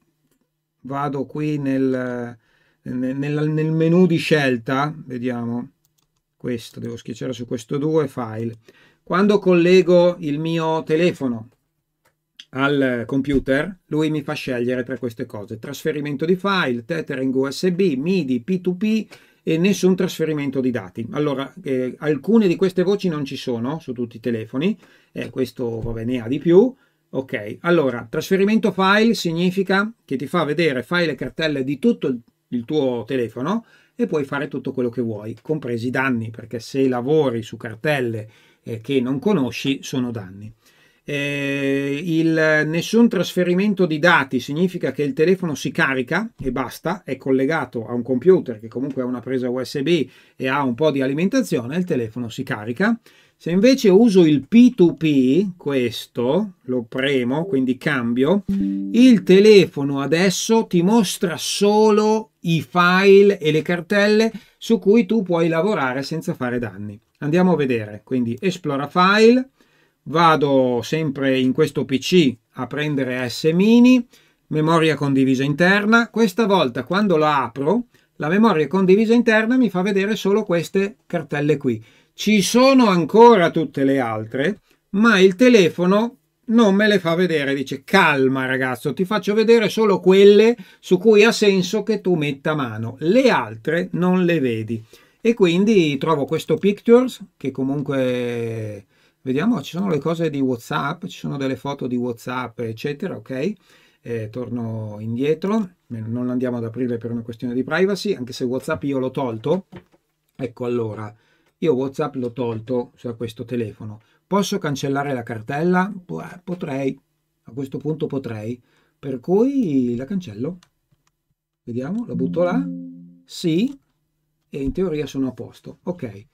vado qui nel, nel, nel, nel menu di scelta, vediamo, questo, devo schiacciare su questo due file. Quando collego il mio telefono al computer, lui mi fa scegliere tra queste cose. Trasferimento di file, tethering USB, MIDI, P2P e nessun trasferimento di dati. Allora, eh, alcune di queste voci non ci sono su tutti i telefoni, eh, questo vabbè, ne ha di più. Ok, allora, trasferimento file significa che ti fa vedere file e cartelle di tutto il tuo telefono e puoi fare tutto quello che vuoi, compresi i danni, perché se lavori su cartelle eh, che non conosci sono danni. Eh, il, nessun trasferimento di dati significa che il telefono si carica e basta, è collegato a un computer che comunque ha una presa USB e ha un po' di alimentazione, il telefono si carica. Se invece uso il P2P, questo, lo premo, quindi cambio, il telefono adesso ti mostra solo i file e le cartelle su cui tu puoi lavorare senza fare danni. Andiamo a vedere, quindi esplora file, vado sempre in questo PC a prendere S mini, memoria condivisa interna. Questa volta quando la apro, la memoria condivisa interna mi fa vedere solo queste cartelle qui. Ci sono ancora tutte le altre, ma il telefono non me le fa vedere. Dice calma ragazzo, ti faccio vedere solo quelle su cui ha senso che tu metta mano. Le altre non le vedi. E quindi trovo questo Pictures che comunque Vediamo, ci sono le cose di WhatsApp, ci sono delle foto di WhatsApp, eccetera, ok? Eh, torno indietro, non andiamo ad aprire per una questione di privacy, anche se WhatsApp io l'ho tolto. Ecco allora, io WhatsApp l'ho tolto su questo telefono. Posso cancellare la cartella? Eh, potrei, a questo punto potrei, per cui la cancello. Vediamo, la butto là. Sì, e in teoria sono a posto. Ok,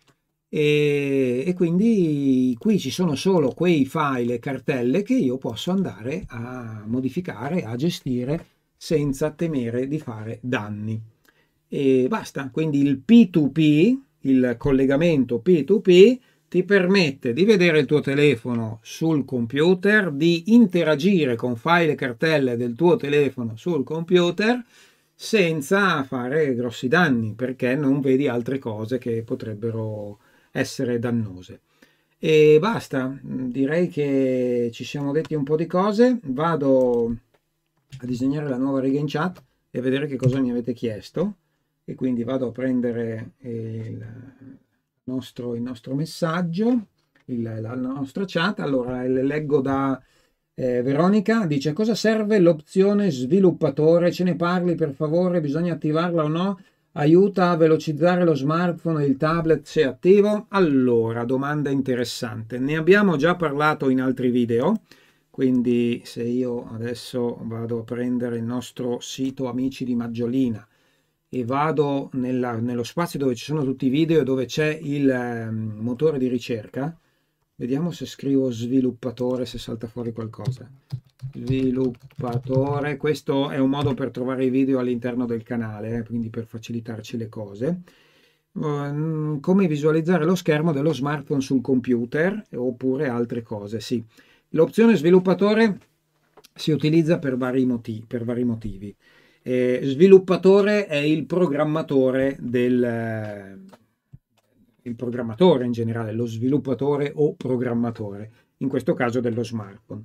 e, e, quindi qui ci sono solo quei file e cartelle che io posso andare a modificare, a gestire senza temere di fare danni. E basta, quindi il P2P, il collegamento P2P, ti permette di vedere il tuo telefono sul computer, di interagire con file e cartelle del tuo telefono sul computer senza fare grossi danni perché non vedi altre cose che potrebbero essere dannose. E basta, direi che ci siamo detti un po' di cose, vado a disegnare la nuova riga in chat e a vedere che cosa mi avete chiesto e quindi vado a prendere il nostro, il nostro messaggio, il, la nostra chat, allora le leggo da eh, Veronica, dice a cosa serve l'opzione sviluppatore, ce ne parli per favore, bisogna attivarla o no? aiuta a velocizzare lo smartphone e il tablet se attivo? Allora, domanda interessante. Ne abbiamo già parlato in altri video, quindi se io adesso vado a prendere il nostro sito Amici di Maggiolina e vado nella, nello spazio dove ci sono tutti i video e dove c'è il eh, motore di ricerca, Vediamo se scrivo sviluppatore, se salta fuori qualcosa. Sviluppatore, questo è un modo per trovare i video all'interno del canale, eh, quindi per facilitarci le cose. Eh, mm, come visualizzare lo schermo dello smartphone sul computer oppure altre cose, sì. L'opzione sviluppatore si utilizza per vari, motivi. Per vari motivi. Eh, sviluppatore è il programmatore del, il programmatore in generale, lo sviluppatore o programmatore, in questo caso dello smartphone.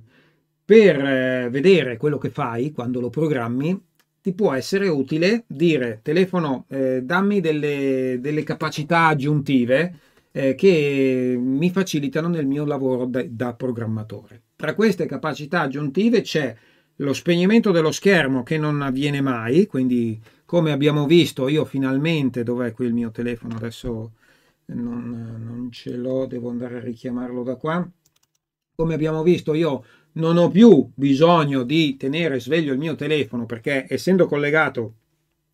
Per eh, vedere quello che fai quando lo programmi, ti può essere utile dire telefono, eh, dammi delle, delle, capacità aggiuntive eh, che mi facilitano nel mio lavoro da, da programmatore. Tra queste capacità aggiuntive c'è lo spegnimento dello schermo che non avviene mai, quindi come abbiamo visto io finalmente, dov'è qui il mio telefono adesso? non, non ce l'ho, devo andare a richiamarlo da qua. Come abbiamo visto io non ho più bisogno di tenere sveglio il mio telefono perché essendo collegato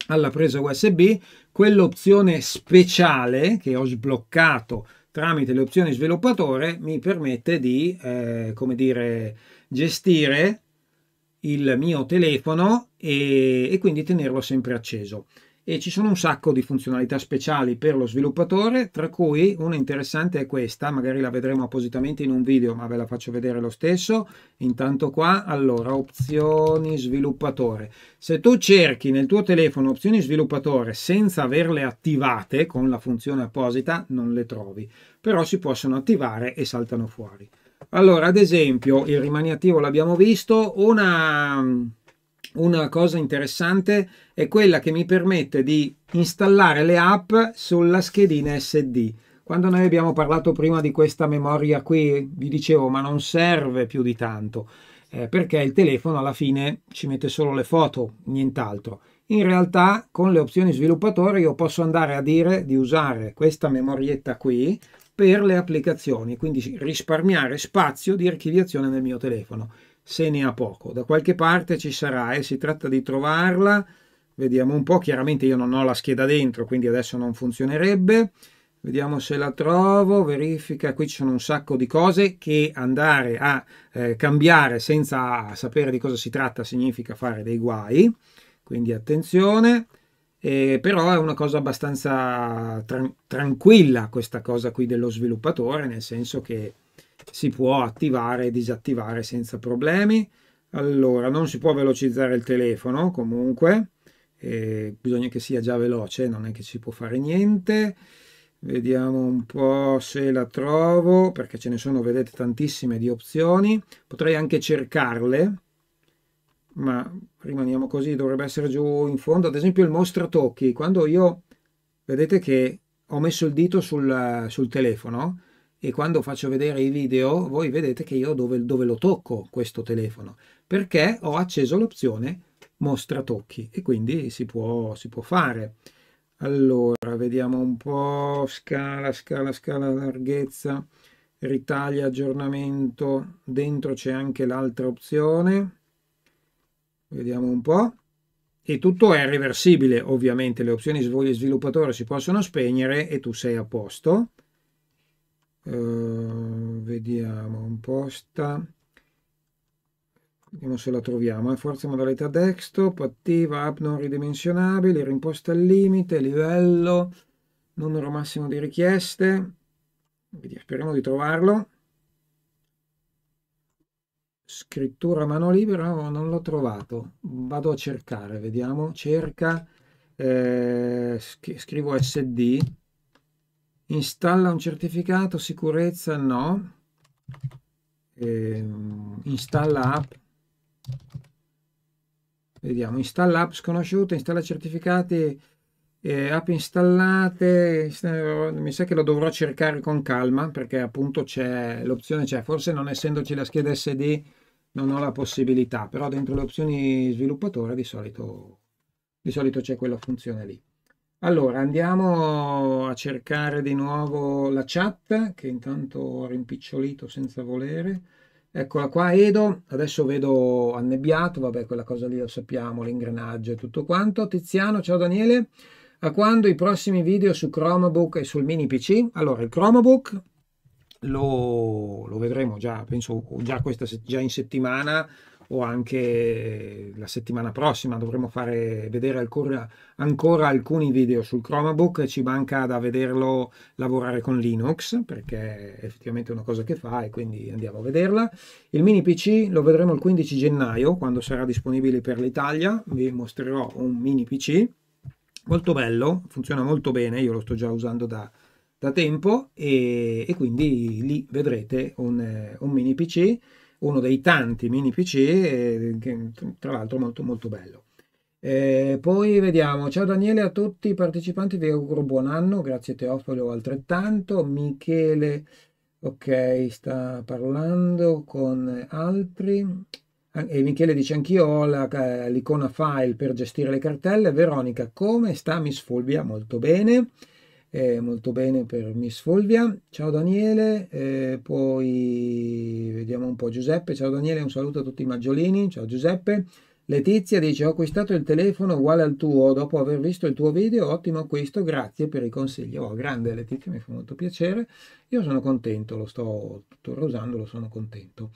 alla presa USB, quell'opzione speciale che ho sbloccato tramite le opzioni sviluppatore mi permette di, eh, come dire, gestire il mio telefono e, e quindi tenerlo sempre acceso e ci sono un sacco di funzionalità speciali per lo sviluppatore, tra cui una interessante è questa, magari la vedremo appositamente in un video, ma ve la faccio vedere lo stesso. Intanto qua, allora, opzioni sviluppatore. Se tu cerchi nel tuo telefono opzioni sviluppatore senza averle attivate con la funzione apposita, non le trovi, però si possono attivare e saltano fuori. Allora, ad esempio, il rimani attivo l'abbiamo visto, una una cosa interessante è quella che mi permette di installare le app sulla schedina SD. Quando noi abbiamo parlato prima di questa memoria qui, vi dicevo, ma non serve più di tanto, eh, perché il telefono alla fine ci mette solo le foto, nient'altro. In realtà con le opzioni sviluppatore io posso andare a dire di usare questa memorietta qui per le applicazioni, quindi risparmiare spazio di archiviazione nel mio telefono se ne ha poco. Da qualche parte ci sarà e si tratta di trovarla. Vediamo un po', chiaramente io non ho la scheda dentro, quindi adesso non funzionerebbe. Vediamo se la trovo, verifica, qui ci sono un sacco di cose che andare a eh, cambiare senza sapere di cosa si tratta significa fare dei guai, quindi attenzione, eh, però è una cosa abbastanza tra tranquilla questa cosa qui dello sviluppatore, nel senso che si può attivare e disattivare senza problemi. Allora, non si può velocizzare il telefono comunque, eh, bisogna che sia già veloce, non è che si può fare niente. Vediamo un po' se la trovo, perché ce ne sono, vedete, tantissime di opzioni. Potrei anche cercarle, ma rimaniamo così, dovrebbe essere giù in fondo. Ad esempio il mostra tocchi, quando io, vedete che ho messo il dito sul, sul telefono, e quando faccio vedere i video voi vedete che io dove, dove lo tocco questo telefono perché ho acceso l'opzione mostra tocchi e quindi si può, si può fare. Allora, vediamo un po' scala, scala, scala, larghezza, ritaglia, aggiornamento. Dentro c'è anche l'altra opzione. Vediamo un po'. E tutto è reversibile, ovviamente. Le opzioni sviluppatore si possono spegnere e tu sei a posto. Eh, vediamo un posta vediamo se la troviamo eh. forza modalità desktop attiva app non ridimensionabile rimposta al limite livello numero massimo di richieste vediamo, speriamo di trovarlo scrittura mano libera no, oh, non l'ho trovato vado a cercare vediamo cerca eh, scrivo sd installa un certificato sicurezza no eh, installa app vediamo installa app sconosciuta installa certificati eh, app installate mi sa che lo dovrò cercare con calma perché appunto c'è l'opzione c'è forse non essendoci la scheda sd non ho la possibilità però dentro le opzioni sviluppatore di solito di solito c'è quella funzione lì allora, andiamo a cercare di nuovo la chat, che intanto ho rimpicciolito senza volere. Eccola qua, Edo. Adesso vedo annebbiato, vabbè, quella cosa lì lo sappiamo, l'ingranaggio e tutto quanto. Tiziano, ciao Daniele. A quando i prossimi video su Chromebook e sul mini PC? Allora, il Chromebook lo, lo vedremo già, penso già, questa, già in settimana, o anche la settimana prossima dovremo fare vedere ancora, ancora, alcuni video sul Chromebook, ci manca da vederlo lavorare con Linux perché è effettivamente una cosa che fa e quindi andiamo a vederla. Il mini PC lo vedremo il 15 gennaio quando sarà disponibile per l'Italia, vi mostrerò un mini PC molto bello, funziona molto bene, io lo sto già usando da tempo e, e quindi lì vedrete un, un mini PC uno dei tanti mini PC, eh, tra l'altro molto molto bello. Eh, poi vediamo, ciao Daniele a tutti i partecipanti, vi auguro buon anno, grazie Teofilo altrettanto, Michele, ok, sta parlando con altri, e Michele dice anch'io ho la, eh, l'icona file per gestire le cartelle, Veronica come sta Miss Fulvia? Molto bene eh, molto bene per Miss Fulvia. Ciao Daniele, eh, poi vediamo un po' Giuseppe. Ciao Daniele, un saluto a tutti i maggiolini. Ciao Giuseppe. Letizia dice ho acquistato il telefono uguale al tuo dopo aver visto il tuo video, ottimo acquisto, grazie per i consigli. Oh, grande Letizia, mi fa molto piacere. Io sono contento, lo sto tuttora usando, lo sono contento.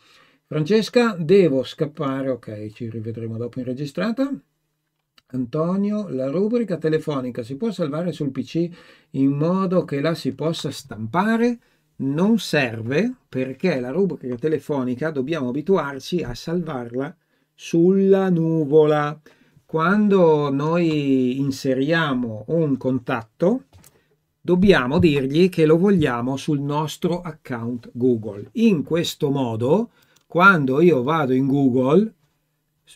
Francesca, devo scappare, ok, ci rivedremo dopo in registrata. Antonio, la rubrica telefonica si può salvare sul PC in modo che la si possa stampare? Non serve perché la rubrica telefonica dobbiamo abituarci a salvarla sulla nuvola. Quando noi inseriamo un contatto, dobbiamo dirgli che lo vogliamo sul nostro account Google. In questo modo, quando io vado in Google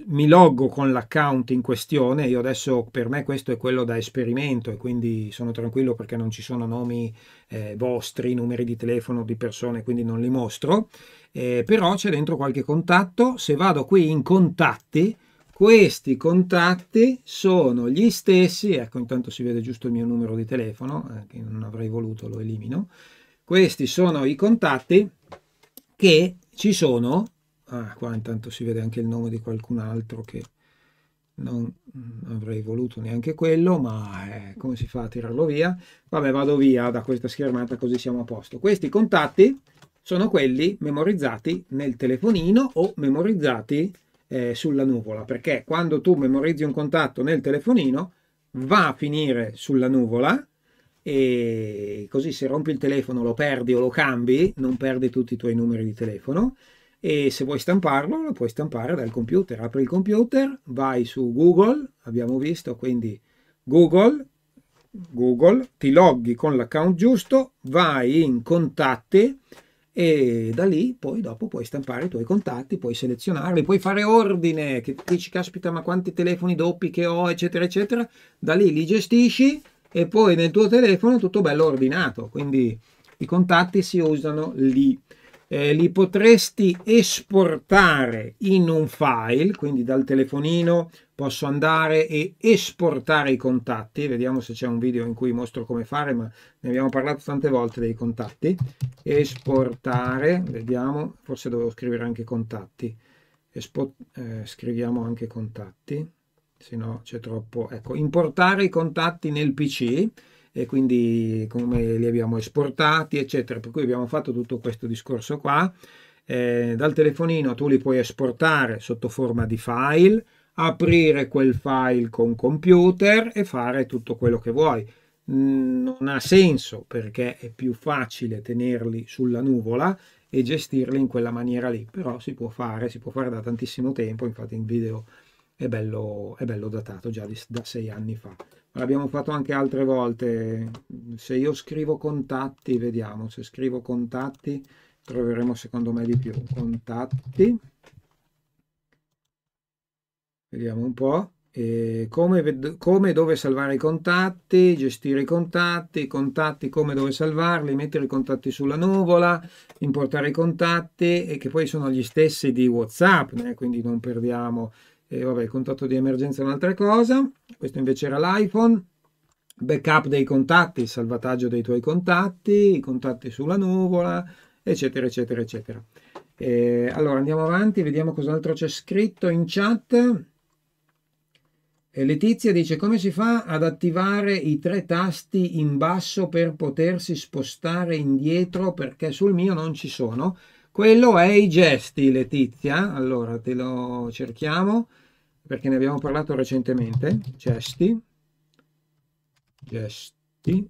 mi loggo con l'account in questione, io adesso per me questo è quello da esperimento e quindi sono tranquillo perché non ci sono nomi eh, vostri, numeri di telefono di persone, quindi non li mostro, eh, però c'è dentro qualche contatto, se vado qui in contatti, questi contatti sono gli stessi, ecco intanto si vede giusto il mio numero di telefono, eh, che non avrei voluto lo elimino, questi sono i contatti che ci sono ah qua intanto si vede anche il nome di qualcun altro che non avrei voluto neanche quello, ma eh, come si fa a tirarlo via? Vabbè, vado via da questa schermata così siamo a posto. Questi contatti sono quelli memorizzati nel telefonino o memorizzati eh, sulla nuvola, perché quando tu memorizzi un contatto nel telefonino va a finire sulla nuvola e così se rompi il telefono lo perdi o lo cambi, non perdi tutti i tuoi numeri di telefono e se vuoi stamparlo lo puoi stampare dal computer. Apri il computer, vai su Google, abbiamo visto, quindi Google, Google, ti loghi con l'account giusto, vai in contatti e da lì poi dopo puoi stampare i tuoi contatti, puoi selezionarli, puoi fare ordine, che dici caspita ma quanti telefoni doppi che ho eccetera eccetera, da lì li gestisci e poi nel tuo telefono tutto bello ordinato, quindi i contatti si usano lì eh, li potresti esportare in un file, quindi dal telefonino posso andare e esportare i contatti, vediamo se c'è un video in cui mostro come fare, ma ne abbiamo parlato tante volte dei contatti, esportare, vediamo, forse dovevo scrivere anche contatti, Espo, eh, scriviamo anche contatti, se no c'è troppo, ecco, importare i contatti nel PC, e quindi come li abbiamo esportati, eccetera. Per cui abbiamo fatto tutto questo discorso qua. Eh, dal telefonino tu li puoi esportare sotto forma di file, aprire quel file con computer e fare tutto quello che vuoi. non ha senso perché è più facile tenerli sulla nuvola e gestirli in quella maniera lì, però si può fare, si può fare da tantissimo tempo, infatti il video è bello, è bello datato già di, da sei anni fa l'abbiamo fatto anche altre volte. Se io scrivo contatti, vediamo, se scrivo contatti troveremo secondo me di più. Contatti, vediamo un po'. E come, come dove salvare i contatti, gestire i contatti, contatti come dove salvarli, mettere i contatti sulla nuvola, importare i contatti e che poi sono gli stessi di Whatsapp, né? Eh, quindi non perdiamo eh, vabbè, il contatto di emergenza è un'altra cosa, questo invece era l'iPhone, backup dei contatti, salvataggio dei tuoi contatti, i contatti sulla nuvola, eccetera, eccetera, eccetera. Eh, allora andiamo avanti, vediamo cos'altro c'è scritto in chat. E Letizia dice come si fa ad attivare i tre tasti in basso per potersi spostare indietro perché sul mio non ci sono. Quello è i gesti, Letizia. Allora te lo cerchiamo perché ne abbiamo parlato recentemente, gesti, gesti,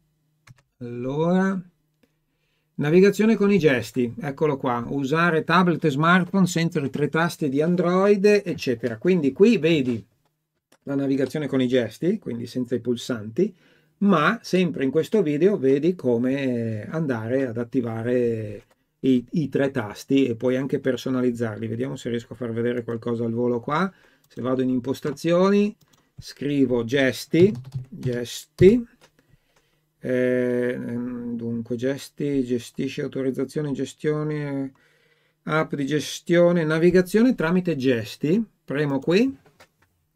allora, navigazione con i gesti, eccolo qua, usare tablet e smartphone senza i tre tasti di Android, eccetera. Quindi qui vedi la navigazione con i gesti, quindi senza i pulsanti, ma sempre in questo video vedi come andare ad attivare i, i tre tasti e puoi anche personalizzarli. Vediamo se riesco a far vedere qualcosa al volo qua se vado in impostazioni scrivo gesti gesti eh, ehm, dunque gesti gestisce autorizzazione gestione app di gestione navigazione tramite gesti premo qui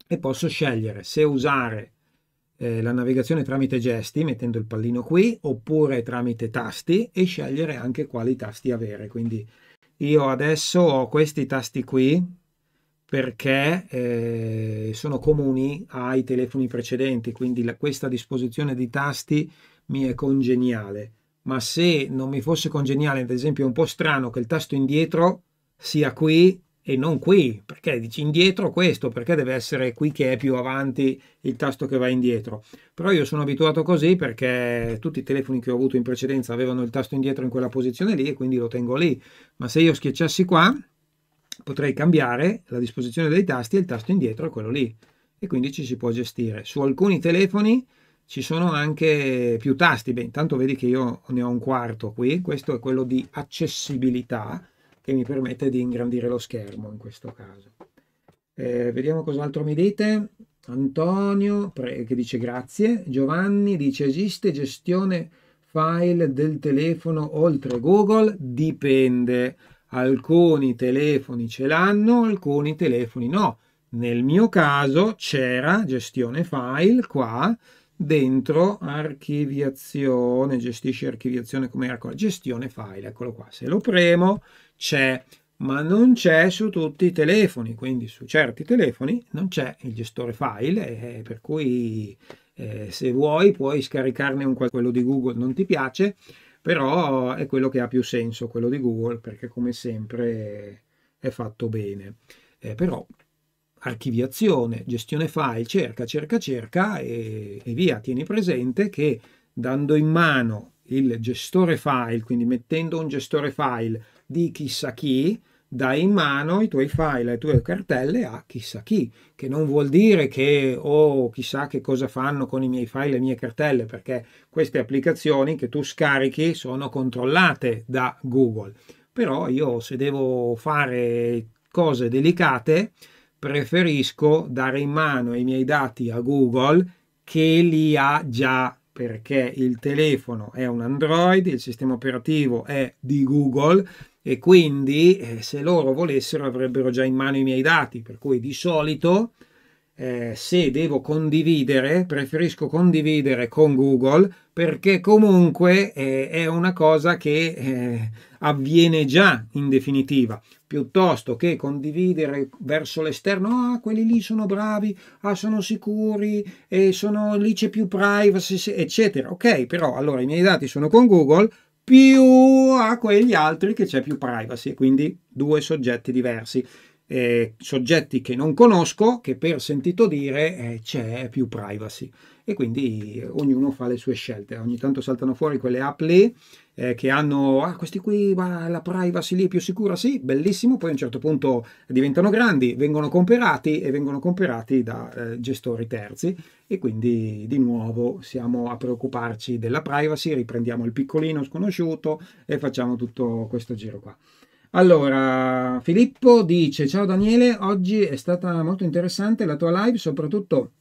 e posso scegliere se usare eh, la navigazione tramite gesti mettendo il pallino qui oppure tramite tasti e scegliere anche quali tasti avere quindi io adesso ho questi tasti qui perché eh, sono comuni ai telefoni precedenti, quindi la, questa disposizione di tasti mi è congeniale. Ma se non mi fosse congeniale, ad esempio, è un po' strano che il tasto indietro sia qui e non qui, perché dici indietro questo, perché deve essere qui che è più avanti il tasto che va indietro. Però io sono abituato così perché tutti i telefoni che ho avuto in precedenza avevano il tasto indietro in quella posizione lì e quindi lo tengo lì. Ma se io schiacciassi qua, potrei cambiare la disposizione dei tasti e il tasto indietro è quello lì e quindi ci si può gestire. Su alcuni telefoni ci sono anche più tasti, beh intanto vedi che io ne ho un quarto qui, questo è quello di accessibilità che mi permette di ingrandire lo schermo in questo caso. Eh, vediamo cos'altro mi dite. Antonio che dice grazie, Giovanni dice esiste gestione file del telefono oltre Google? Dipende alcuni telefoni ce l'hanno, alcuni telefoni no. Nel mio caso c'era gestione file qua dentro archiviazione, gestisci archiviazione come era qua, gestione file, eccolo qua. Se lo premo c'è, ma non c'è su tutti i telefoni, quindi su certi telefoni non c'è il gestore file, eh, per cui eh, se vuoi puoi scaricarne un quello di Google non ti piace però è quello che ha più senso, quello di Google, perché come sempre è fatto bene. Eh, però archiviazione, gestione file, cerca, cerca, cerca e, e via. Tieni presente che dando in mano il gestore file, quindi mettendo un gestore file di chissà chi, dai in mano i tuoi file, le tue cartelle a chissà chi, che non vuol dire che oh, chissà che cosa fanno con i miei file e le mie cartelle, perché queste applicazioni che tu scarichi sono controllate da Google. Però io se devo fare cose delicate, preferisco dare in mano i miei dati a Google che li ha già perché il telefono è un Android, il sistema operativo è di Google e quindi eh, se loro volessero avrebbero già in mano i miei dati, per cui di solito eh, se devo condividere preferisco condividere con Google perché comunque eh, è una cosa che eh, avviene già in definitiva piuttosto che condividere verso l'esterno ah quelli lì sono bravi ah sono sicuri sono, lì c'è più privacy eccetera ok però allora i miei dati sono con Google più a quegli altri che c'è più privacy, quindi due soggetti diversi. Eh, soggetti che non conosco, che per sentito dire eh, c'è più privacy e quindi ognuno fa le sue scelte. Ogni tanto saltano fuori quelle app lì eh, che hanno, ah questi qui, bah, la privacy lì è più sicura, sì, bellissimo, poi a un certo punto diventano grandi, vengono comperati e vengono comperati da eh, gestori terzi e quindi di nuovo siamo a preoccuparci della privacy, riprendiamo il piccolino sconosciuto e facciamo tutto questo giro qua. Allora, Filippo dice: Ciao Daniele, oggi è stata molto interessante la tua live, soprattutto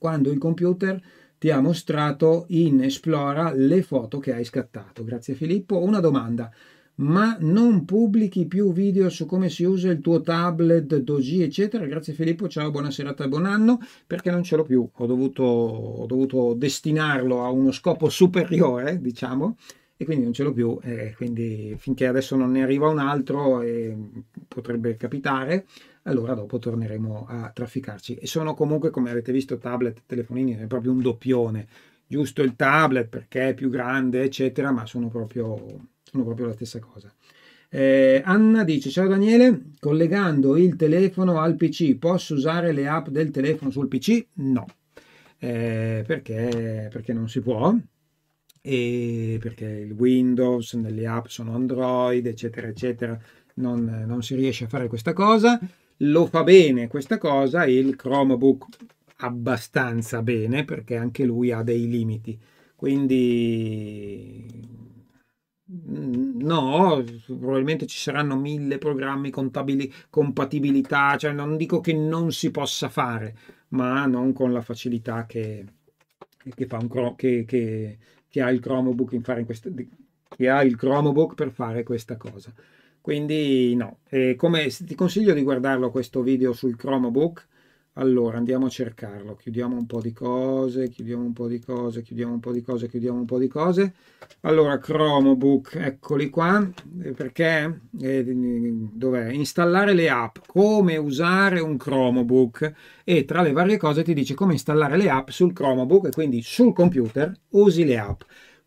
quando il computer ti ha mostrato in Esplora le foto che hai scattato. Grazie Filippo. Una domanda. Ma non pubblichi più video su come si usa il tuo tablet, Doji, eccetera? Grazie Filippo, ciao, buona serata e buon anno, perché non ce l'ho più. Ho dovuto, ho dovuto destinarlo a uno scopo superiore, diciamo, e quindi non ce l'ho più. Eh, quindi finché adesso non ne arriva un altro, eh, potrebbe capitare, allora dopo torneremo a trafficarci. E sono comunque, come avete visto, tablet, e telefonini, è proprio un doppione. Giusto il tablet perché è più grande, eccetera, ma sono proprio, sono proprio la stessa cosa. Eh, Anna dice: Ciao Daniele, collegando il telefono al PC, posso usare le app del telefono sul PC? No, eh, perché, perché non si può e perché il Windows nelle app sono Android, eccetera, eccetera. Non, non si riesce a fare questa cosa lo fa bene questa cosa il Chromebook abbastanza bene perché anche lui ha dei limiti quindi mm, no probabilmente ci saranno mille programmi contabili, compatibilità cioè non dico che non si possa fare ma non con la facilità che, che, fa un, che, che ha il Chromebook in fare in questa, che ha il Chromebook per fare questa cosa quindi no. E come ti consiglio di guardarlo questo video sul Chromebook, allora andiamo a cercarlo, chiudiamo un po' di cose, chiudiamo un po' di cose, chiudiamo un po' di cose, chiudiamo un po' di cose. Allora Chromebook, eccoli qua, eh, perché eh, dov'è? Installare le app, come usare un Chromebook e tra le varie cose ti dice come installare le app sul Chromebook e quindi sul computer usi le app.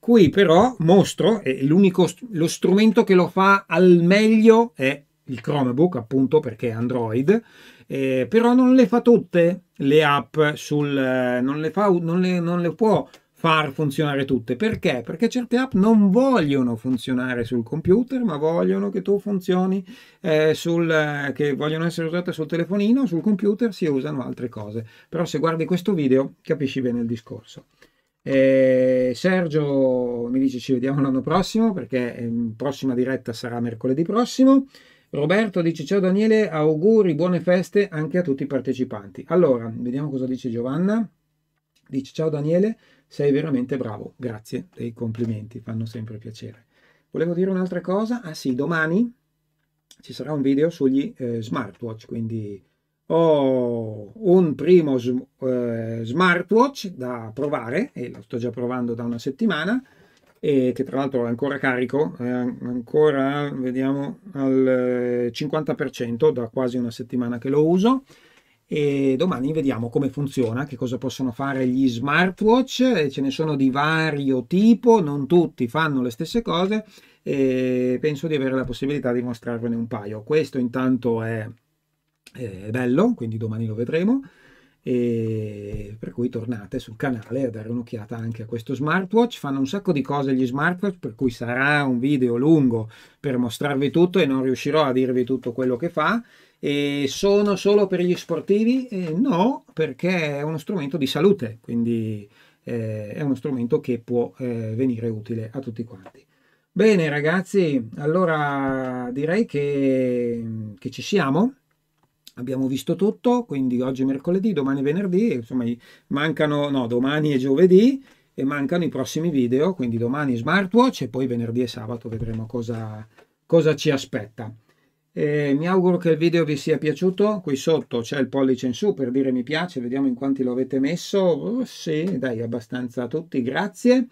Qui però mostro, è l'unico lo strumento che lo fa al meglio è il Chromebook, appunto perché è Android, eh, però non le fa tutte le app sul... Eh, non, le fa, non, le, non le può far funzionare tutte. Perché? Perché certe app non vogliono funzionare sul computer, ma vogliono che tu funzioni eh, sul eh, che vogliono essere usate sul telefonino, sul computer si usano altre cose. Però se guardi questo video capisci bene il discorso. E Sergio mi dice ci vediamo l'anno prossimo perché in ehm, prossima diretta sarà mercoledì prossimo. Roberto dice ciao Daniele, auguri, buone feste anche a tutti i partecipanti. Allora, vediamo cosa dice Giovanna. Dice ciao Daniele, sei veramente bravo, grazie dei complimenti, fanno sempre piacere. Volevo dire un'altra cosa, ah sì, domani ci sarà un video sugli eh, smartwatch, quindi ho un primo eh, smartwatch da provare e lo sto già provando da una settimana e che tra l'altro è ancora carico, è ancora vediamo al 50% eh, da quasi una settimana che lo uso e domani vediamo come funziona, che cosa possono fare gli smartwatch, ce ne sono di vario tipo, non tutti fanno le stesse cose e penso di avere la possibilità di mostrarvene un paio. Questo intanto è eh, è bello, quindi domani lo vedremo. E per cui tornate sul canale a dare un'occhiata anche a questo smartwatch. Fanno un sacco di cose gli smartwatch, per cui sarà un video lungo per mostrarvi tutto e non riuscirò a dirvi tutto quello che fa. E sono solo per gli sportivi? Eh, no, perché è uno strumento di salute, quindi eh, è uno strumento che può eh, venire utile a tutti quanti. Bene ragazzi, allora direi che, che ci siamo Abbiamo visto tutto, quindi oggi è mercoledì, domani è venerdì, insomma mancano, no, domani è giovedì e mancano i prossimi video, quindi domani smartwatch e poi venerdì e sabato vedremo cosa, cosa ci aspetta. E mi auguro che il video vi sia piaciuto, qui sotto c'è il pollice in su per dire mi piace, vediamo in quanti lo avete messo, oh, sì, dai, abbastanza a tutti, grazie.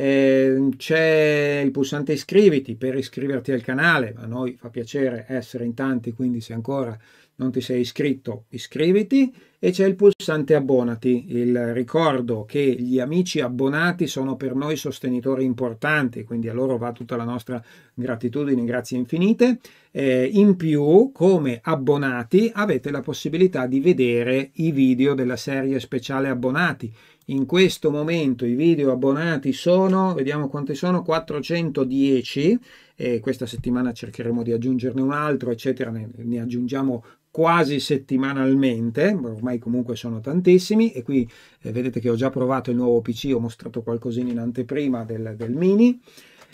Mm, c'è il pulsante iscriviti per iscriverti al canale, a noi fa piacere essere in tanti, quindi se ancora non ti sei iscritto, iscriviti e c'è il pulsante abbonati, il ricordo che gli amici abbonati sono per noi sostenitori importanti, quindi a loro va tutta la nostra gratitudine, grazie infinite. Eh, in più, come abbonati, avete la possibilità di vedere i video della serie speciale abbonati. In questo momento i video abbonati sono, vediamo quanti sono, 410 e questa settimana cercheremo di aggiungerne un altro, eccetera, ne, ne aggiungiamo quasi settimanalmente, ormai comunque sono tantissimi e qui eh, vedete che ho già provato il nuovo PC, ho mostrato qualcosina in anteprima del, del mini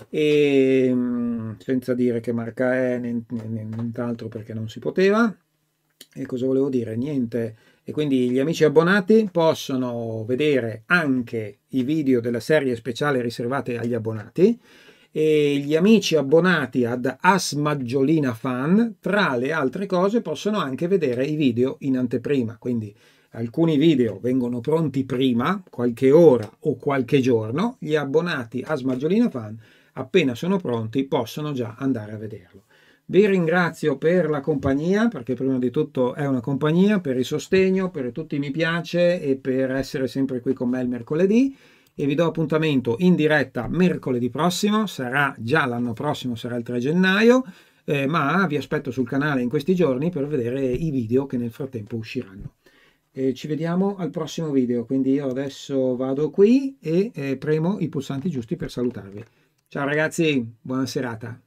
e ehm, senza dire che marca è nient'altro perché non si poteva e cosa volevo dire? Niente e quindi gli amici abbonati possono vedere anche i video della serie speciale riservate agli abbonati e gli amici abbonati ad As Maggiolina Fan, tra le altre cose, possono anche vedere i video in anteprima. Quindi alcuni video vengono pronti prima, qualche ora o qualche giorno, gli abbonati As Maggiolina Fan appena sono pronti possono già andare a vederlo. Vi ringrazio per la compagnia, perché prima di tutto è una compagnia, per il sostegno, per tutti i mi piace e per essere sempre qui con me il mercoledì e vi do appuntamento in diretta mercoledì prossimo, sarà già l'anno prossimo, sarà il 3 gennaio, eh, ma vi aspetto sul canale in questi giorni per vedere i video che nel frattempo usciranno. Eh, ci vediamo al prossimo video, quindi io adesso vado qui e eh, premo i pulsanti giusti per salutarvi. Ciao ragazzi, buona serata.